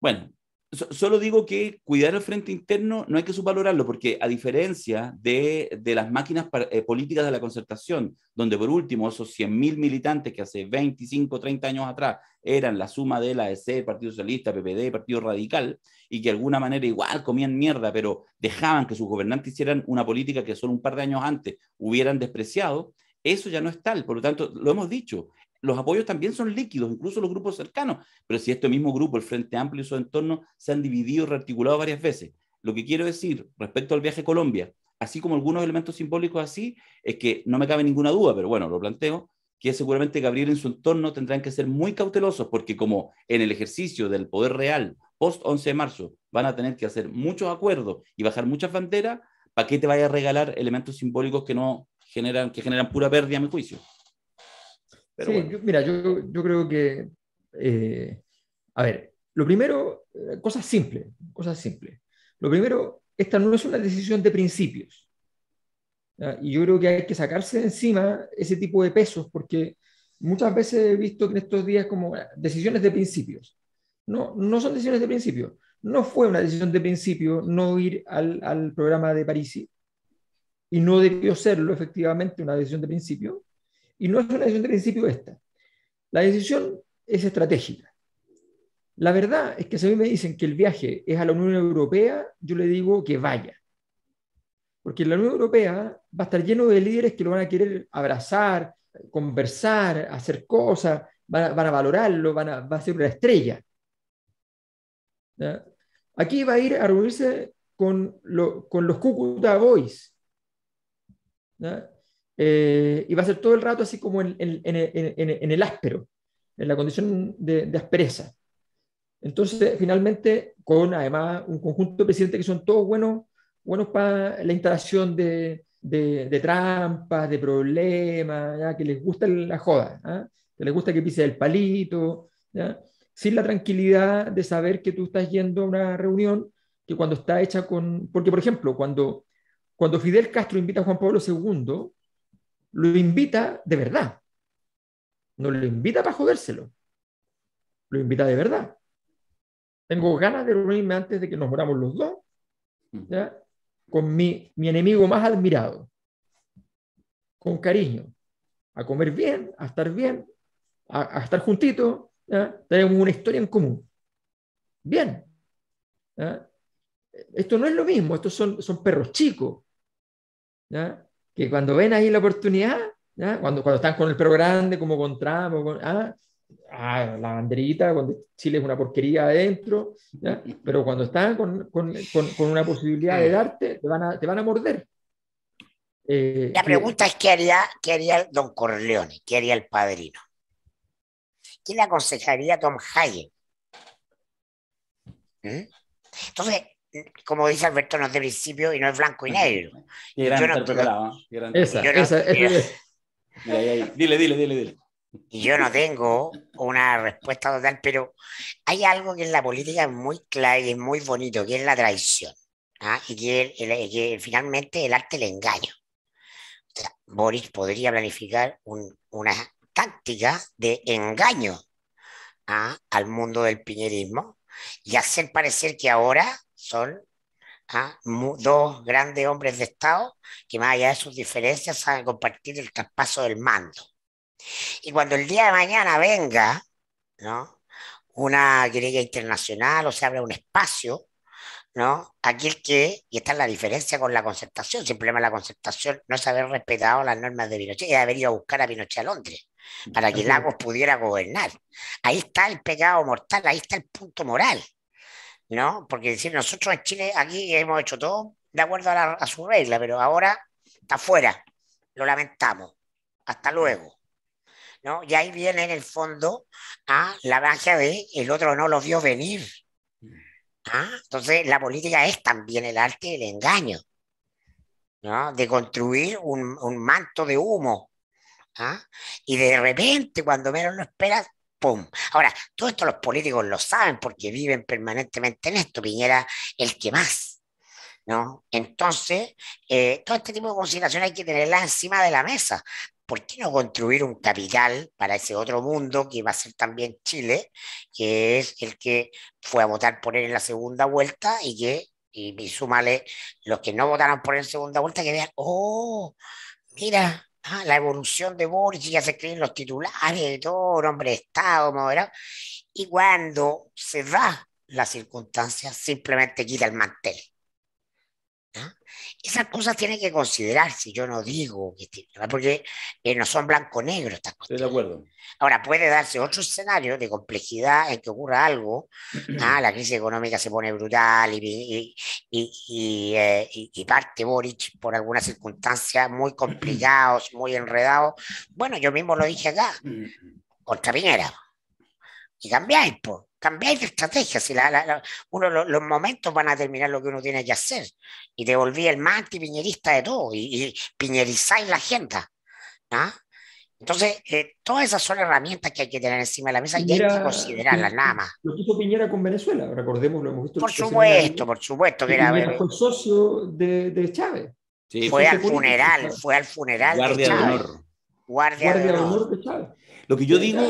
Speaker 1: Bueno, solo digo que cuidar el frente interno no hay que subvalorarlo, porque a diferencia de, las máquinas eh, políticas de la concertación, donde por último esos 100.000 militantes que hace 25, 30 años atrás eran la suma de la EC, Partido Socialista, PPD, Partido Radical, y que de alguna manera igual comían mierda, pero dejaban que sus gobernantes hicieran una política que solo un par de años antes hubieran despreciado, eso ya no es tal, por lo tanto, lo hemos dicho, los apoyos también son líquidos, incluso los grupos cercanos, pero si este mismo grupo, el Frente Amplio y su entorno, se han dividido, rearticulado varias veces. Lo que quiero decir respecto al viaje a Colombia, así como algunos elementos simbólicos así, es que no me cabe ninguna duda, pero bueno, lo planteo, que seguramente Gabriel en su entorno tendrán que ser muy cautelosos, porque como en el ejercicio del poder real post 11 de marzo van a tener que hacer muchos acuerdos y bajar muchas banderas, ¿para qué te vaya a regalar elementos simbólicos que no generan, que
Speaker 2: generan pura pérdida, a mi juicio. Pero mira, yo, yo, creo que, eh, a ver, lo primero, eh, cosas simples, cosas simples. Lo primero, esta no es una decisión de principios. Y yo creo que hay que sacarse de encima ese tipo de pesos, porque muchas veces he visto en estos días como decisiones de principios. No, no son decisiones de principios No fue una decisión de principio no ir al, al programa de París y no debió serlo efectivamente una decisión de principio, y no es una decisión de principio esta. La decisión es estratégica. La verdad es que si a mí me dicen que el viaje es a la Unión Europea, yo le digo que vaya. Porque la Unión Europea va a estar lleno de líderes que lo van a querer abrazar, conversar, hacer cosas, van a, valorarlo, van a, va a ser una estrella. Aquí va a ir a reunirse con, con los Cúcuta Boys, eh, y va a ser todo el rato así como en, el áspero, en la condición de, aspereza. Entonces, finalmente, con además un conjunto de presidentes que son todos buenos, buenos para la instalación de, trampas, de problemas, que les gusta la joda, ¿ah? que les gusta que pise el palito, sin la tranquilidad de saber que tú estás yendo a una reunión que cuando está hecha con... Porque, por ejemplo, cuando cuando Fidel Castro invita a Juan Pablo II, lo invita de verdad. No lo invita para jodérselo. Lo invita de verdad. Tengo ganas de reunirme antes de que nos moramos los dos mm. con mi, enemigo más admirado, con cariño, a comer bien, a estar bien, a, estar juntitos, tenemos una historia en común. Bien. Esto no es lo mismo, estos son, son perros chicos, que cuando ven ahí la oportunidad, Cuando, cuando están con el perro grande, como con Trump, con, ¿ah? Ah, la banderita, cuando Chile es una porquería adentro, pero cuando están con, con, con, una posibilidad de mm. darte, te van a, te morder.
Speaker 3: Eh, la pregunta es, ¿qué haría, haría don Corleone? ¿Qué haría el padrino? ¿Qué le aconsejaría Tom Hagen? ¿Mm? Entonces, como dice Alberto, no es de principio y no es blanco y negro. Y ¿ah? yo no, esa, esa, Dile, dile, dile, dile. yo no tengo una respuesta total, pero hay algo que en la política es muy claro y es muy bonito, que es la traición. ¿ah? Y que, finalmente el arte le engaño. Boris podría planificar una táctica de engaño ¿ah? al mundo del piñerismo y hacer parecer que ahora son ah, dos grandes hombres de Estado que más allá de sus diferencias saben compartir el traspaso del mando. Y cuando el día de mañana venga ¿no? una guerrilla internacional o se abra un espacio, ¿no? aquel que, y esta es la diferencia con la concertación, simplemente la concertación no es haber respetado las normas de Pinochet, es haber ido a buscar a Pinochet a Londres para que Lagos pudiera gobernar. Ahí está el pecado mortal, ahí está el punto moral. ¿no? Porque decir, nosotros en Chile aquí hemos hecho todo de acuerdo a, su regla, pero ahora está fuera, lo lamentamos, hasta luego. ¿No? Y ahí viene en el fondo a ah, la magia de el otro no lo vio venir. ¿Ah? Entonces la política es también el arte del engaño, de construir un, manto de humo. ¿ah? Y de repente, cuando menos lo esperas, Ahora, todo esto los políticos lo saben porque viven permanentemente en esto. Piñera, el que más. ¿No? Entonces, eh, todo este tipo de consideraciones hay que tenerlas encima de la mesa. ¿por qué no construir un capital para ese otro mundo que va a ser también Chile, que es el que fue a votar por él en la segunda vuelta y que, y, y los que no votaron por él en segunda vuelta, que vean, oh, mira, Ah, la evolución de Borges, ya se escriben los titulares de todo, hombre de Estado verdad? Y cuando se da la circunstancia, simplemente quita el mantel. Esas cosas tienen que considerarse, yo no digo que porque eh, no son blanco-negro estas cosas. de acuerdo. Ahora, puede darse otro escenario de complejidad en que ocurra algo, ¿ah? la crisis económica se pone brutal eh, y, parte Boric por alguna circunstancia muy complicados, muy enredados. Bueno, yo mismo lo dije acá, mm. contra Piñera. Y cambiáis, pues cambiáis de estrategia. la, uno, los momentos van a terminar lo que uno tiene que hacer. Y te el más antipiñerista de todo y, piñerizáis la agenda. Entonces, eh, todas esas son herramientas que hay que tener encima de la mesa y hay que considerarlas, nada más. Lo
Speaker 2: hizo Piñera con Venezuela, recordemos, lo hemos visto. Por supuesto,
Speaker 3: por supuesto. Que era, el eh, fue socio
Speaker 2: de, Chávez. fue, al funeral, fue
Speaker 3: al funeral Guardia de Chávez. honor. Guardia, Guardia de honor. de Chávez.
Speaker 2: Lo que yo
Speaker 1: digo,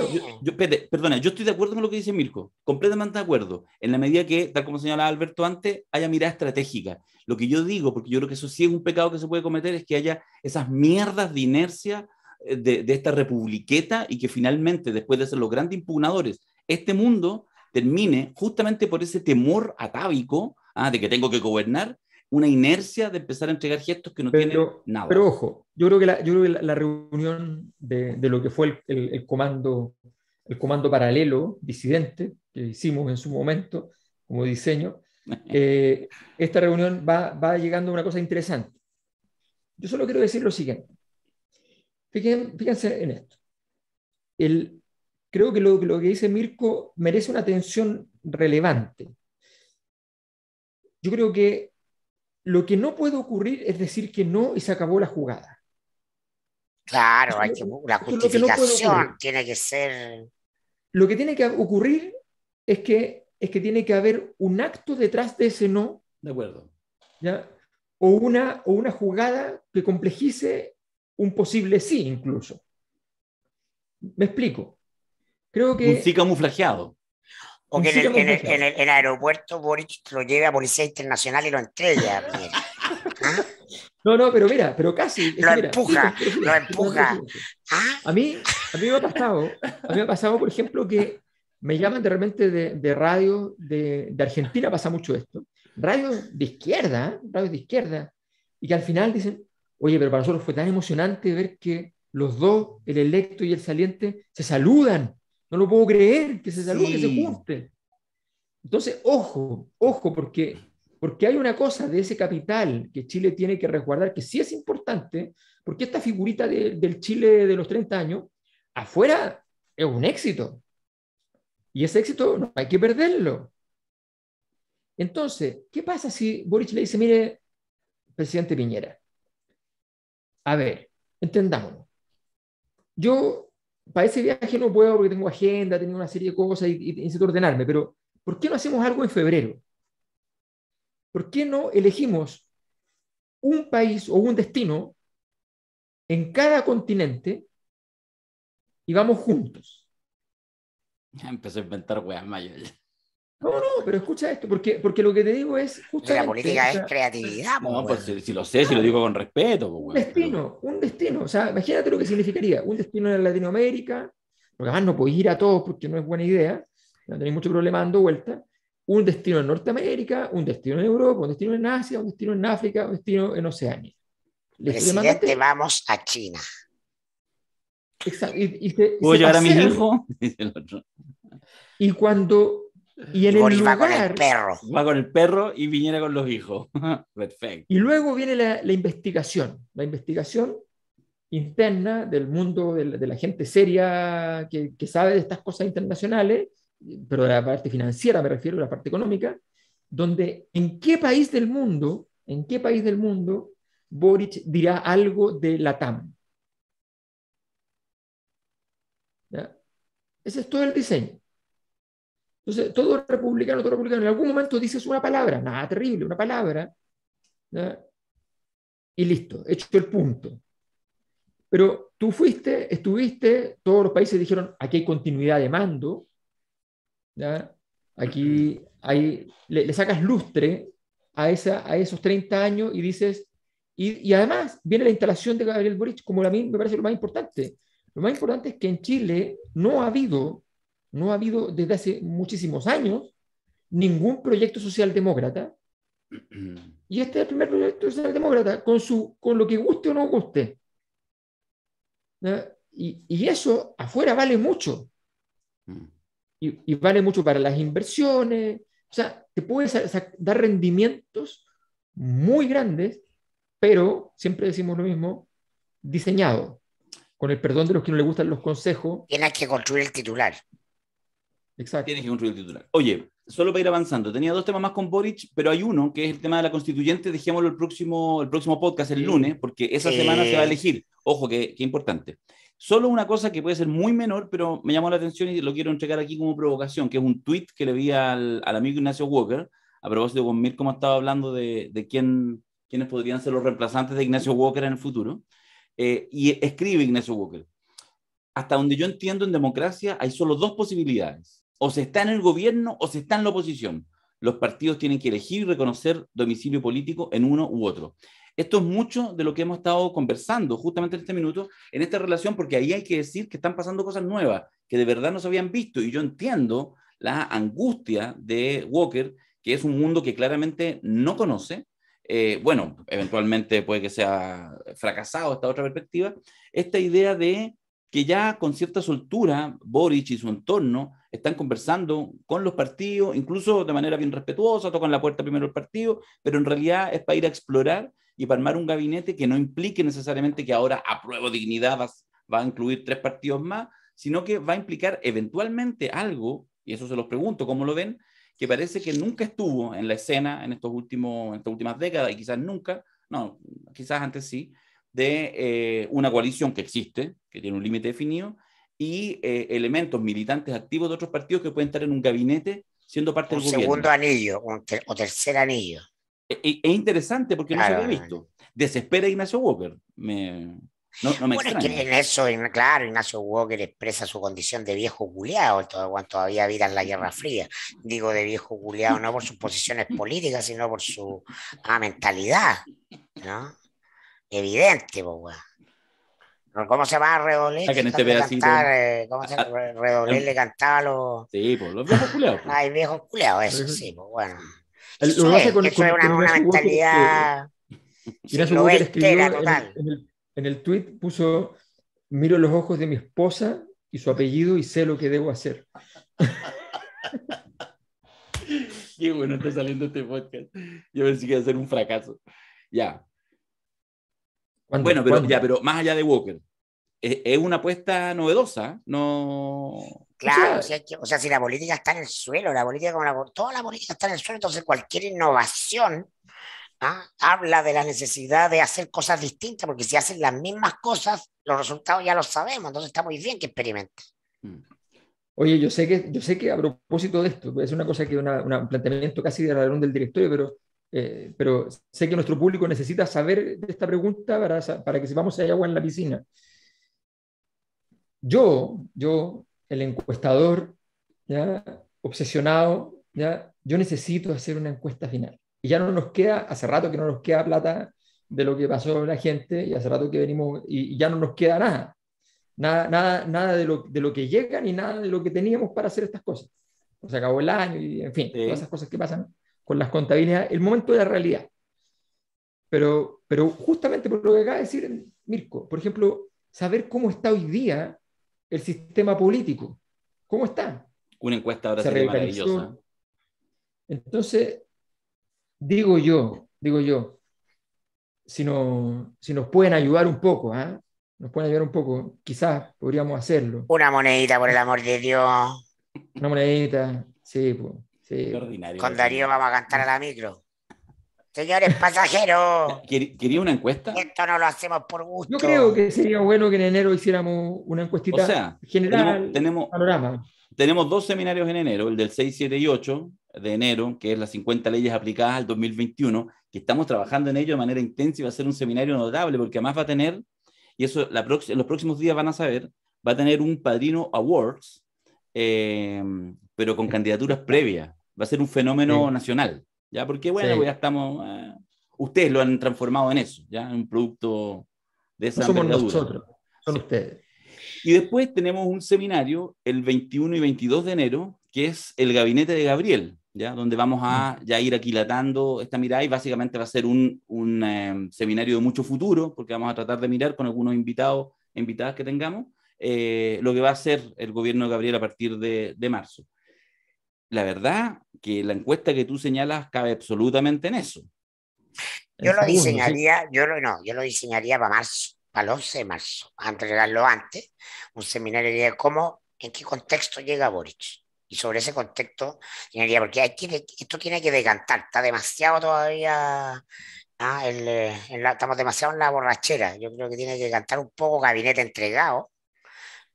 Speaker 1: perdona, yo estoy de acuerdo con lo que dice Mirko, completamente de acuerdo, en la medida que, tal como señalaba Alberto antes, haya mirada estratégica. Lo que yo digo, porque yo creo que eso sí es un pecado que se puede cometer, es que haya esas mierdas de inercia eh, de, de esta republiqueta y que finalmente, después de ser los grandes impugnadores, este mundo termine justamente por ese temor atávico ah, de que tengo que gobernar, una inercia de empezar a entregar gestos que no tienen nada. Pero
Speaker 2: ojo, yo creo que la, reunión de, lo que fue el, comando, el comando paralelo disidente que hicimos en su momento como diseño, eh, esta reunión va, llegando a una cosa interesante. Yo solo quiero decir lo siguiente. Fíjense, en esto. El, creo que lo, lo, que dice Mirko merece una atención relevante. Yo creo que lo que no puede ocurrir es decir que no y se acabó la jugada.
Speaker 3: Claro, hay que, la justificación tiene que ser.
Speaker 2: Lo que tiene que ocurrir es que, es que tiene que haber un acto detrás de ese no. De acuerdo. O, una, o una jugada que complejice un posible sí, incluso. Me explico. Creo que. Un sí camuflajeado. O que
Speaker 3: en el, aeropuerto Boric lo lleve a Policía Internacional y lo entrega.
Speaker 2: No, no, pero mira, pero casi. Lo empuja, lo empuja. Ah. A, mí, a mí me ha pasado, a mí me ha pasado, por ejemplo, que me llaman de repente de, radio, de, Argentina pasa mucho esto, radio de izquierda, radio de izquierda, y que al final dicen, oye, pero para nosotros fue tan emocionante ver que los dos, el electo y el saliente, se saludan no lo puedo creer que se salvó, que se junte. Entonces, ojo, ojo, porque, porque hay una cosa de ese capital que Chile tiene que resguardar, que sí es importante, porque esta figurita del Chile de los 30 años, afuera es un éxito. Y ese éxito no hay que perderlo. Entonces, ¿qué pasa si Boric le dice, mire, presidente Piñera, a ver, entendámonos, yo para ese viaje no puedo porque tengo agenda, tengo una serie de cosas y, necesito ordenarme, pero ¿por qué no hacemos algo en febrero? ¿Por qué no elegimos un país o un destino en cada continente y vamos juntos?
Speaker 1: empecé a inventar weas mayores.
Speaker 2: No, no, pero escucha esto, porque, porque lo que te digo es La política es creatividad.
Speaker 3: Pues,
Speaker 1: si, lo sé, si lo digo con respeto. un
Speaker 2: destino, un destino. O sea, imagínate lo que significaría. Un destino en Latinoamérica, porque además no podéis ir a todos porque no es buena idea, no tenéis mucho problema dando vuelta. Un destino en Norteamérica, un destino en Europa, un destino en Asia, un destino en África, un destino en Oceanía.
Speaker 3: Presidente, vamos a China.
Speaker 2: Exacto. Y, y a ¿Puedo llevar a mi otro. Y cuando y en el va con el perro.
Speaker 1: Va con el perro y viniera con los hijos. Perfecto.
Speaker 2: Y luego viene la, investigación, la investigación interna del mundo de la, gente seria que, sabe de estas cosas internacionales, pero de la parte financiera me refiero, de la parte económica, donde en qué país del mundo, en qué país del mundo Boric dirá algo de la TAM. Ese es todo el diseño. Entonces, todo republicano, todo republicano, en algún momento dices una palabra, nada terrible, una palabra, y listo, hecho el punto. Pero tú fuiste, estuviste, todos los países dijeron, aquí hay continuidad de mando, aquí hay, le, sacas lustre a, esos 30 años y dices, y, y, además viene la instalación de Gabriel Boric, como a mí me parece lo más importante. Lo más importante es que en Chile no ha habido no ha habido desde hace muchísimos años ningún proyecto socialdemócrata. Y este es el primer proyecto socialdemócrata, con, su, con lo que guste o no guste. Y, eso afuera vale mucho. Mm. Y, vale mucho para las inversiones. O sea, te puedes dar rendimientos muy grandes, pero siempre decimos lo mismo, diseñado. Con el perdón de los que no le gustan los consejos.
Speaker 3: Tienes que construir el titular. Exacto.
Speaker 1: Tienes que construir el titular. Oye, solo para ir avanzando, tenía dos temas más con Boric, pero hay uno que es el tema de la constituyente, dejémoslo el próximo, el próximo podcast, el lunes, porque esa semana se va a eh. elegir. Ojo, que, que importante. Solo una cosa que puede ser muy menor, pero me llamó la atención y lo quiero entregar aquí como provocación, que es un tweet que le vi al, amigo Ignacio Walker, a propósito de Mirko, como estaba hablando de, quién, quiénes podrían ser los reemplazantes de Ignacio Walker en el futuro. Eh, y escribe Ignacio Walker, hasta donde yo entiendo en democracia hay solo dos posibilidades, o se está en el gobierno o se está en la oposición. Los partidos tienen que elegir y reconocer domicilio político en uno u otro. Esto es mucho de lo que hemos estado conversando justamente en este minuto, en esta relación, porque ahí hay que decir que están pasando cosas nuevas, que de verdad no se habían visto. Y yo entiendo la angustia de Walker, que es un mundo que claramente no conoce. Eh, bueno, eventualmente puede que sea fracasado esta otra perspectiva. Esta idea de que ya con cierta soltura Boric y su entorno están conversando con los partidos, incluso de manera bien respetuosa, tocan la puerta primero el partido, pero en realidad es para ir a explorar y para armar un gabinete que no implique necesariamente que ahora apruebo dignidad va, va a incluir tres partidos más, sino que va a implicar eventualmente algo, y eso se los pregunto, ¿cómo lo ven? Que parece que nunca estuvo en la escena en, estos últimos, en estas últimas décadas y quizás nunca, no, quizás antes sí, de eh, una coalición que existe, que tiene un límite definido, y eh, elementos militantes activos de otros partidos que pueden estar en un gabinete siendo parte del gobierno. segundo anillo o tercer anillo. E, e, es interesante porque no se había visto. Desespera Ignacio Walker. Me, no, no me extraña.
Speaker 3: en eso, claro, Ignacio Walker expresa su condición de viejo culiado, cuando todavía en la Guerra Fría. Digo de viejo culiado no por sus posiciones políticas, sino por su ah, mentalidad. ¿no? Evidente, pues, ¿Cómo se va a Redolé? Ah, que no te ve así. Eh, ¿Cómo se ah, Redolé le ah, cantaba a los. Sí, pues, los viejos culeados. Ay, viejos culeados, eso sí, pues, bueno.
Speaker 2: lo es, una, mentalidad.
Speaker 3: su total.
Speaker 2: En, el, tweet puso: Miro los ojos de mi esposa y su apellido y sé lo que debo hacer.
Speaker 1: Qué bueno está saliendo este podcast. Yo pensé que iba a ser un fracaso. Ya, bueno, pero ya, pero más allá de Walker, es, una apuesta novedosa,
Speaker 3: no. Claro, o sea, si la política está en el suelo, la política como toda la política está en el suelo, entonces cualquier innovación ¿ah? habla de la necesidad de hacer cosas distintas, porque si hacen las mismas cosas, los resultados ya los sabemos, entonces está muy bien que experimenten. Mm.
Speaker 2: Oye, yo sé que, yo sé que a propósito de esto, es una cosa que es un planteamiento casi de la del directorio, pero eh, pero sé que nuestro público necesita saber de esta pregunta para, para que sepamos si hay agua en la piscina. Yo, yo, el encuestador, ya obsesionado, ya, yo necesito hacer una encuesta final. Y ya no nos queda, hace rato que no nos queda plata de lo que pasó la gente y hace rato que venimos y, ya no nos queda nada. Nada, nada, de, lo, de lo que llega ni nada de lo que teníamos para hacer estas cosas. Pues se acabó el año y en fin, todas esas cosas que pasan con las contabilidades, el momento de la realidad. Pero, pero justamente por lo que acaba de decir Mirko, por ejemplo, saber cómo está hoy día el sistema político. ¿Cómo está? Una encuesta ahora sería maravillosa. Entonces, digo yo, digo yo, si, si nos pueden ayudar un poco, ¿ah? nos pueden ayudar un poco, quizás podríamos hacerlo.
Speaker 3: Una monedita, por el amor de Dios.
Speaker 2: Una monedita, sí. Pues. Con Darío
Speaker 3: vamos a cantar a la micro. Señores pasajeros.
Speaker 1: ¿Quería una encuesta?
Speaker 3: Esto no lo hacemos por gusto.
Speaker 2: Yo creo que sería bueno que en enero hiciéramos una encuestita general. Tenemos,
Speaker 1: tenemos, dos seminarios en enero, el del 6, 7 y 8 de enero, que es las 50 leyes aplicadas al 2021, que estamos trabajando en ello de manera intensa y va a ser un seminario notable, porque además va a tener, y eso la en los próximos días van a saber, va a tener un Padrino Awards, eh, pero con candidaturas previas va a ser un fenómeno nacional, ¿ya? Porque, bueno, ya estamos... Eh, ustedes lo han transformado en eso, ¿ya? En un producto de esa no somos nosotros, son ustedes. Y después tenemos un seminario el 21 y 22 de enero, que es el gabinete de Gabriel, ¿ya? donde vamos a mm. ya ir aquilatando esta mirada y básicamente va a ser un, un eh, seminario de mucho futuro, porque vamos a tratar de mirar con algunos invitados invitadas que tengamos eh, lo que va a hacer el gobierno de Gabriel a partir de, de marzo. La verdad, que la encuesta que tú señalas cabe absolutamente en eso.
Speaker 2: Yo lo
Speaker 3: diseñaría, yo lo, no, yo lo diseñaría para marzo, para el 11 de marzo, a entregarlo antes, un seminario de cómo, en qué contexto llega Boric. Y sobre ese contexto, porque hay esto tiene que decantar, está demasiado todavía, ah, eh, estamos demasiado en la borrachera. Yo creo que tiene que decantar un poco gabinete entregado,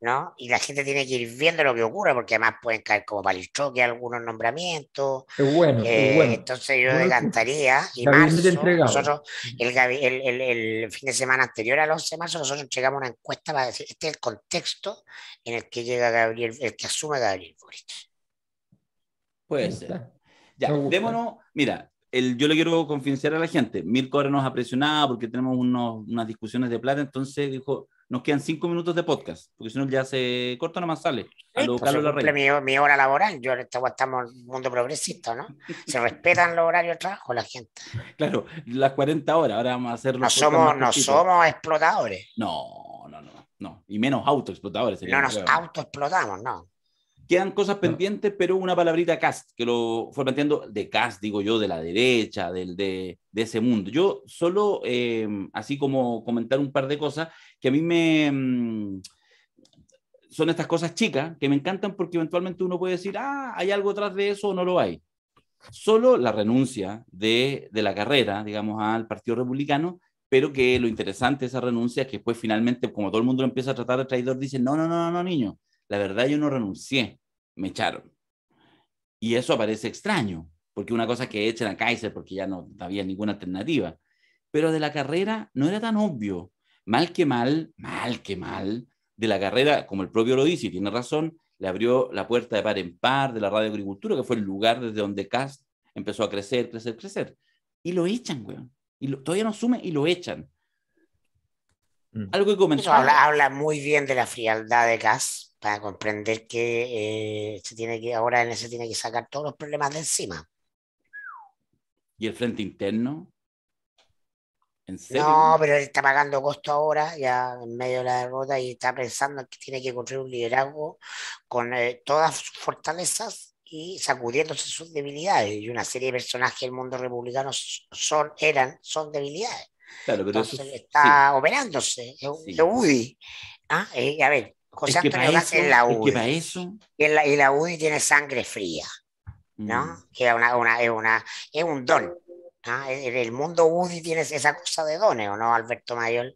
Speaker 3: ¿no? Y la gente tiene que ir viendo lo que ocurre porque además pueden caer como choque algunos nombramientos.
Speaker 2: Es bueno, eh,
Speaker 3: Entonces yo decantaría, y marzo, nosotros, el, fin de semana anterior al 11 de marzo, nosotros llegamos a una encuesta para decir, este es el contexto en el que llega Gabriel, el que asume Gabriel Boric. Puede ser. Ya, démonos, mira, yo le quiero confidenciar a la gente,
Speaker 1: Mirko ahora nos ha presionado porque tenemos unas discusiones de plata, entonces dijo, nos quedan cinco minutos de podcast, porque si no ya se corta nomás sale. mi,
Speaker 3: hora laboral, yo estamos en un mundo progresista, ¿no? Se respetan los horarios de trabajo la gente.
Speaker 1: Claro, las 40 horas, ahora vamos a hacer No somos, no somos
Speaker 3: explotadores.
Speaker 1: No, no, no, no. Y menos autoexplotadores. No nos
Speaker 3: autoexplotamos, no.
Speaker 1: Quedan cosas pendientes, pero una palabrita cast, que lo fue planteando de cast, digo yo, de la derecha, del, de, ese mundo. Yo solo, em, así como comentar un par de cosas que a mí me... Mm, son estas cosas chicas que me encantan porque eventualmente uno puede decir, ah, hay algo atrás de eso o no lo hay. Solo la renuncia de, de la carrera, digamos, al Partido Republicano pero que lo interesante de esa renuncia es que después finalmente, como todo el mundo lo empieza a tratar de traidor, dicen, no, no, no, no, niño, la verdad yo no renuncié, me echaron. Y eso parece extraño, porque una cosa es que echen a Kaiser porque ya no había ninguna alternativa, pero de la carrera no era tan obvio. Mal que mal, mal que mal, de la carrera, como el propio lo dice y tiene razón, le abrió la puerta de par en par de la radio agricultura, que fue el lugar desde donde Cast empezó a crecer, crecer, crecer. Y lo echan, weón. Y todavía no sume y lo echan.
Speaker 3: Mm. Algo que comenzó. Habla, habla, muy bien de la frialdad de Cast para comprender que eh, se tiene que ahora en se tiene que sacar todos los problemas de encima.
Speaker 1: ¿Y el frente interno? ¿En serio? No, pero
Speaker 3: él está pagando costo ahora, ya en medio de la derrota, y está pensando que tiene que construir un liderazgo con eh, todas sus fortalezas y sacudiéndose sus debilidades. Y una serie de personajes del mundo republicano son, eran, son debilidades. Claro, pero eso, está operándose, Lo UDI. ¿Ah? Eh, a ver, José es que Antonio es la UDI. que para eso... y, la, y, la, UDI tiene sangre fría, ¿no? Mm. Que es, una, es, una, es un don. ¿no? El, el, mundo UDI tiene esa cosa de dones, ¿o no, Alberto Mayor?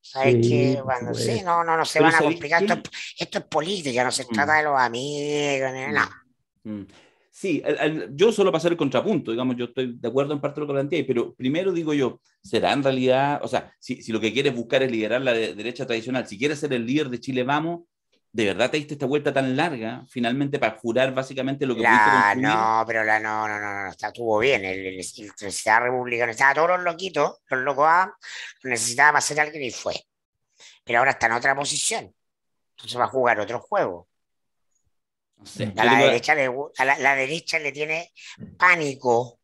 Speaker 3: ¿Sabes que pues, Cuando sí, pues. no, no, no se van a complicar. Esto, esto es, política, no se mm. trata de los amigos, no.
Speaker 1: Mm. mm. Sí, yo solo pasar el contrapunto, digamos, yo estoy de acuerdo en parte con lo que planteé, pero primero digo yo, ¿será en realidad, o sea, si, lo que quieres buscar es liderar la derecha tradicional, si quieres ser el líder de Chile, vamos, ¿de verdad te diste esta vuelta tan larga finalmente para jurar básicamente lo que la, No,
Speaker 3: pero la, no, no, no, no, está, estuvo bien, el, el, el republicano, estaba todos los loquitos, los locos ah, necesitaba pasar ser alguien y fue. Pero ahora está en otra posición, entonces va a jugar otro juego a, la derecha le, la, derecha le tiene pánico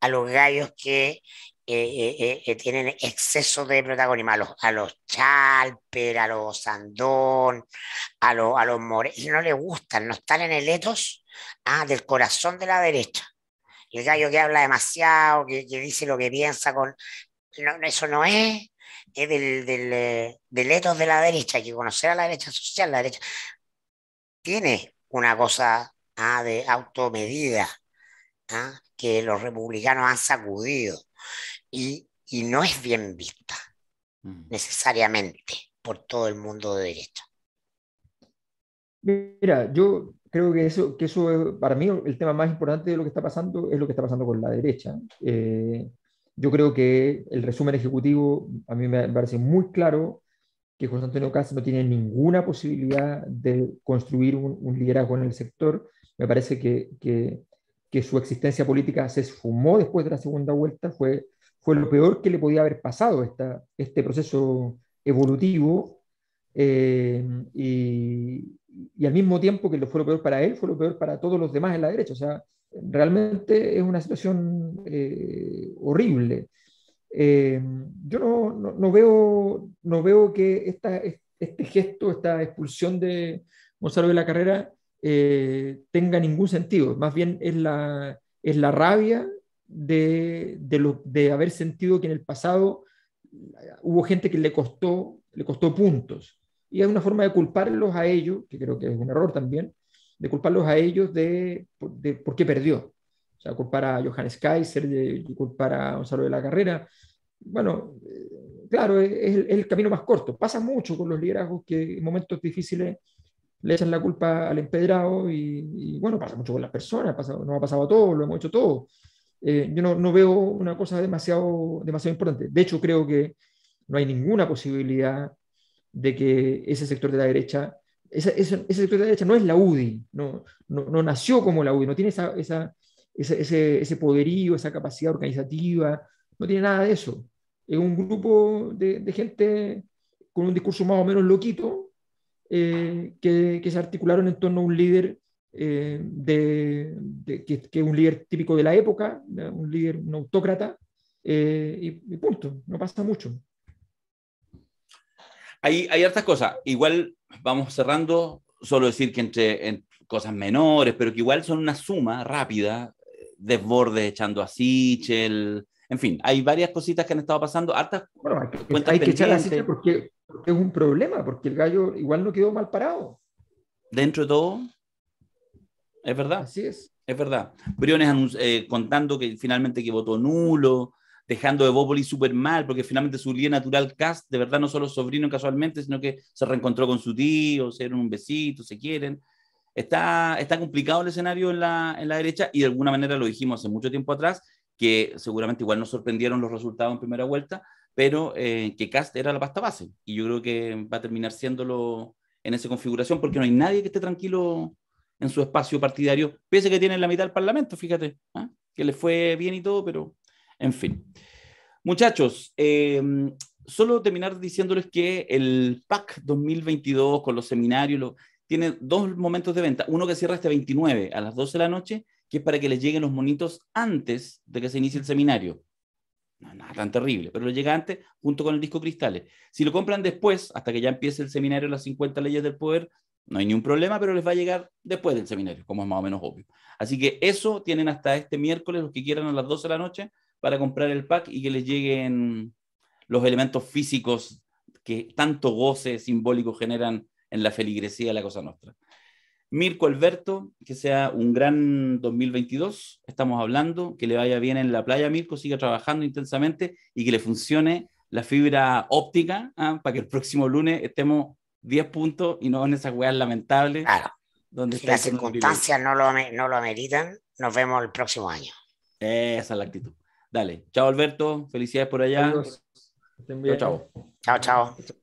Speaker 3: a los gallos que eh, eh, eh, tienen exceso de protagonismo, a los, a Chalper, a los Sandón, a, los a los no le gustan, no están en el etos ah, del corazón de la derecha. El gallo que habla demasiado, que, dice lo que piensa, con eso no es, es del, del, del etos de la derecha, hay que conocer a la derecha social, la derecha tiene una cosa ah, de automedida ah, que los republicanos han sacudido y, no es bien vista mm. necesariamente por todo el mundo de derecha.
Speaker 2: Mira, yo creo que eso, que eso para mí el tema más importante de lo que está pasando es lo que está pasando con la derecha. Eh, yo creo que el resumen ejecutivo a mí me parece muy claro que José Antonio no tiene ninguna posibilidad de construir un, liderazgo en el sector. Me parece que, su existencia política se esfumó después de la segunda vuelta, fue, fue lo peor que le podía haber pasado esta, este proceso evolutivo. Eh, y, al mismo tiempo que lo fue lo peor para él, fue lo peor para todos los demás en la derecha. O sea, realmente es una situación eh, horrible. Eh, yo no, veo, no veo que esta, este gesto, esta expulsión de Gonzalo de la carrera, eh, tenga ningún sentido. Más bien es la, es la rabia de, haber sentido que en el pasado eh, hubo gente que le costó, le costó puntos. Y hay una forma de culparlos a ellos, que creo que es un error también, de culparlos a ellos de por qué perdió. O sea, culpar a Johannes Kaiser, culpar a Gonzalo de la Carrera. Bueno, eh, claro, es, el camino más corto. Pasa mucho con los liderazgos que en momentos difíciles le echan la culpa al empedrado y, bueno, pasa mucho con las personas, no nos ha pasado a todos, lo hemos hecho todos. Eh, yo no, no, veo una cosa demasiado, demasiado importante. De hecho, creo que no hay ninguna posibilidad de que ese sector de la derecha, ese, sector de la derecha no es la UDI, no, no, no, nació como la UDI, no tiene esa, ese, poderío, esa capacidad organizativa, no tiene nada de eso. Es un grupo de, gente con un discurso más o menos loquito eh, que, se articularon en torno a un líder eh, de, que, es un líder típico de la época, un líder, autócrata, eh, y, punto, no pasa mucho.
Speaker 1: Hay, hay hartas cosas, igual vamos cerrando, solo decir que entre, entre cosas menores, pero que igual son una suma rápida desbordes echando a Sichel. En fin, hay varias cositas que han estado pasando, hartas
Speaker 2: hay que, echar a Sichel porque, es un problema, porque el gallo igual no quedó mal parado. Dentro de todo,
Speaker 1: es verdad. Así es. Es verdad. Briones eh, contando que finalmente que votó nulo, dejando Evópolis súper mal, porque finalmente su líder natural Cast, de verdad no solo sobrino casualmente, sino que se reencontró con su tío, se dieron un besito, se quieren. Está, está complicado el escenario en la, derecha y de alguna manera lo dijimos hace mucho tiempo atrás, que seguramente igual nos sorprendieron los resultados en primera vuelta, pero eh, que Cast era la pasta base. Y yo creo que va a terminar siéndolo en esa configuración porque no hay nadie que esté tranquilo en su espacio partidario, pese que tiene la mitad del Parlamento, fíjate, ¿ah? que le fue bien y todo, pero en fin. Muchachos, em, solo terminar diciéndoles que el PAC 2022 con los seminarios, lo, tiene dos momentos de venta. Uno que cierra hasta este 29 a las 12 de la noche, que es para que les lleguen los monitos antes de que se inicie el seminario. No, nada tan terrible, pero lo llega antes junto con el disco Cristales. Si lo compran después, hasta que ya empiece el seminario Las 50 Leyes del Poder, no hay ningún problema, pero les va a llegar después del seminario, como es más o menos obvio. Así que eso tienen hasta este miércoles, los que quieran a las 12 de la noche, para comprar el pack y que les lleguen los elementos físicos que tanto goce simbólico generan en la feligresía de la Cosa nuestra. Mirko Alberto, que sea un gran 2022, estamos hablando, que le vaya bien en la playa, Mirko, siga trabajando intensamente y que le funcione la fibra óptica ¿ah? para que el próximo lunes estemos 10 puntos y no en esas weas lamentables. Claro. Donde si las circunstancias
Speaker 3: no lo, no lo ameritan,
Speaker 1: nos vemos el próximo año. Esa es la actitud. Dale. Chao, Alberto. Felicidades por allá. Chao, Chao, chao.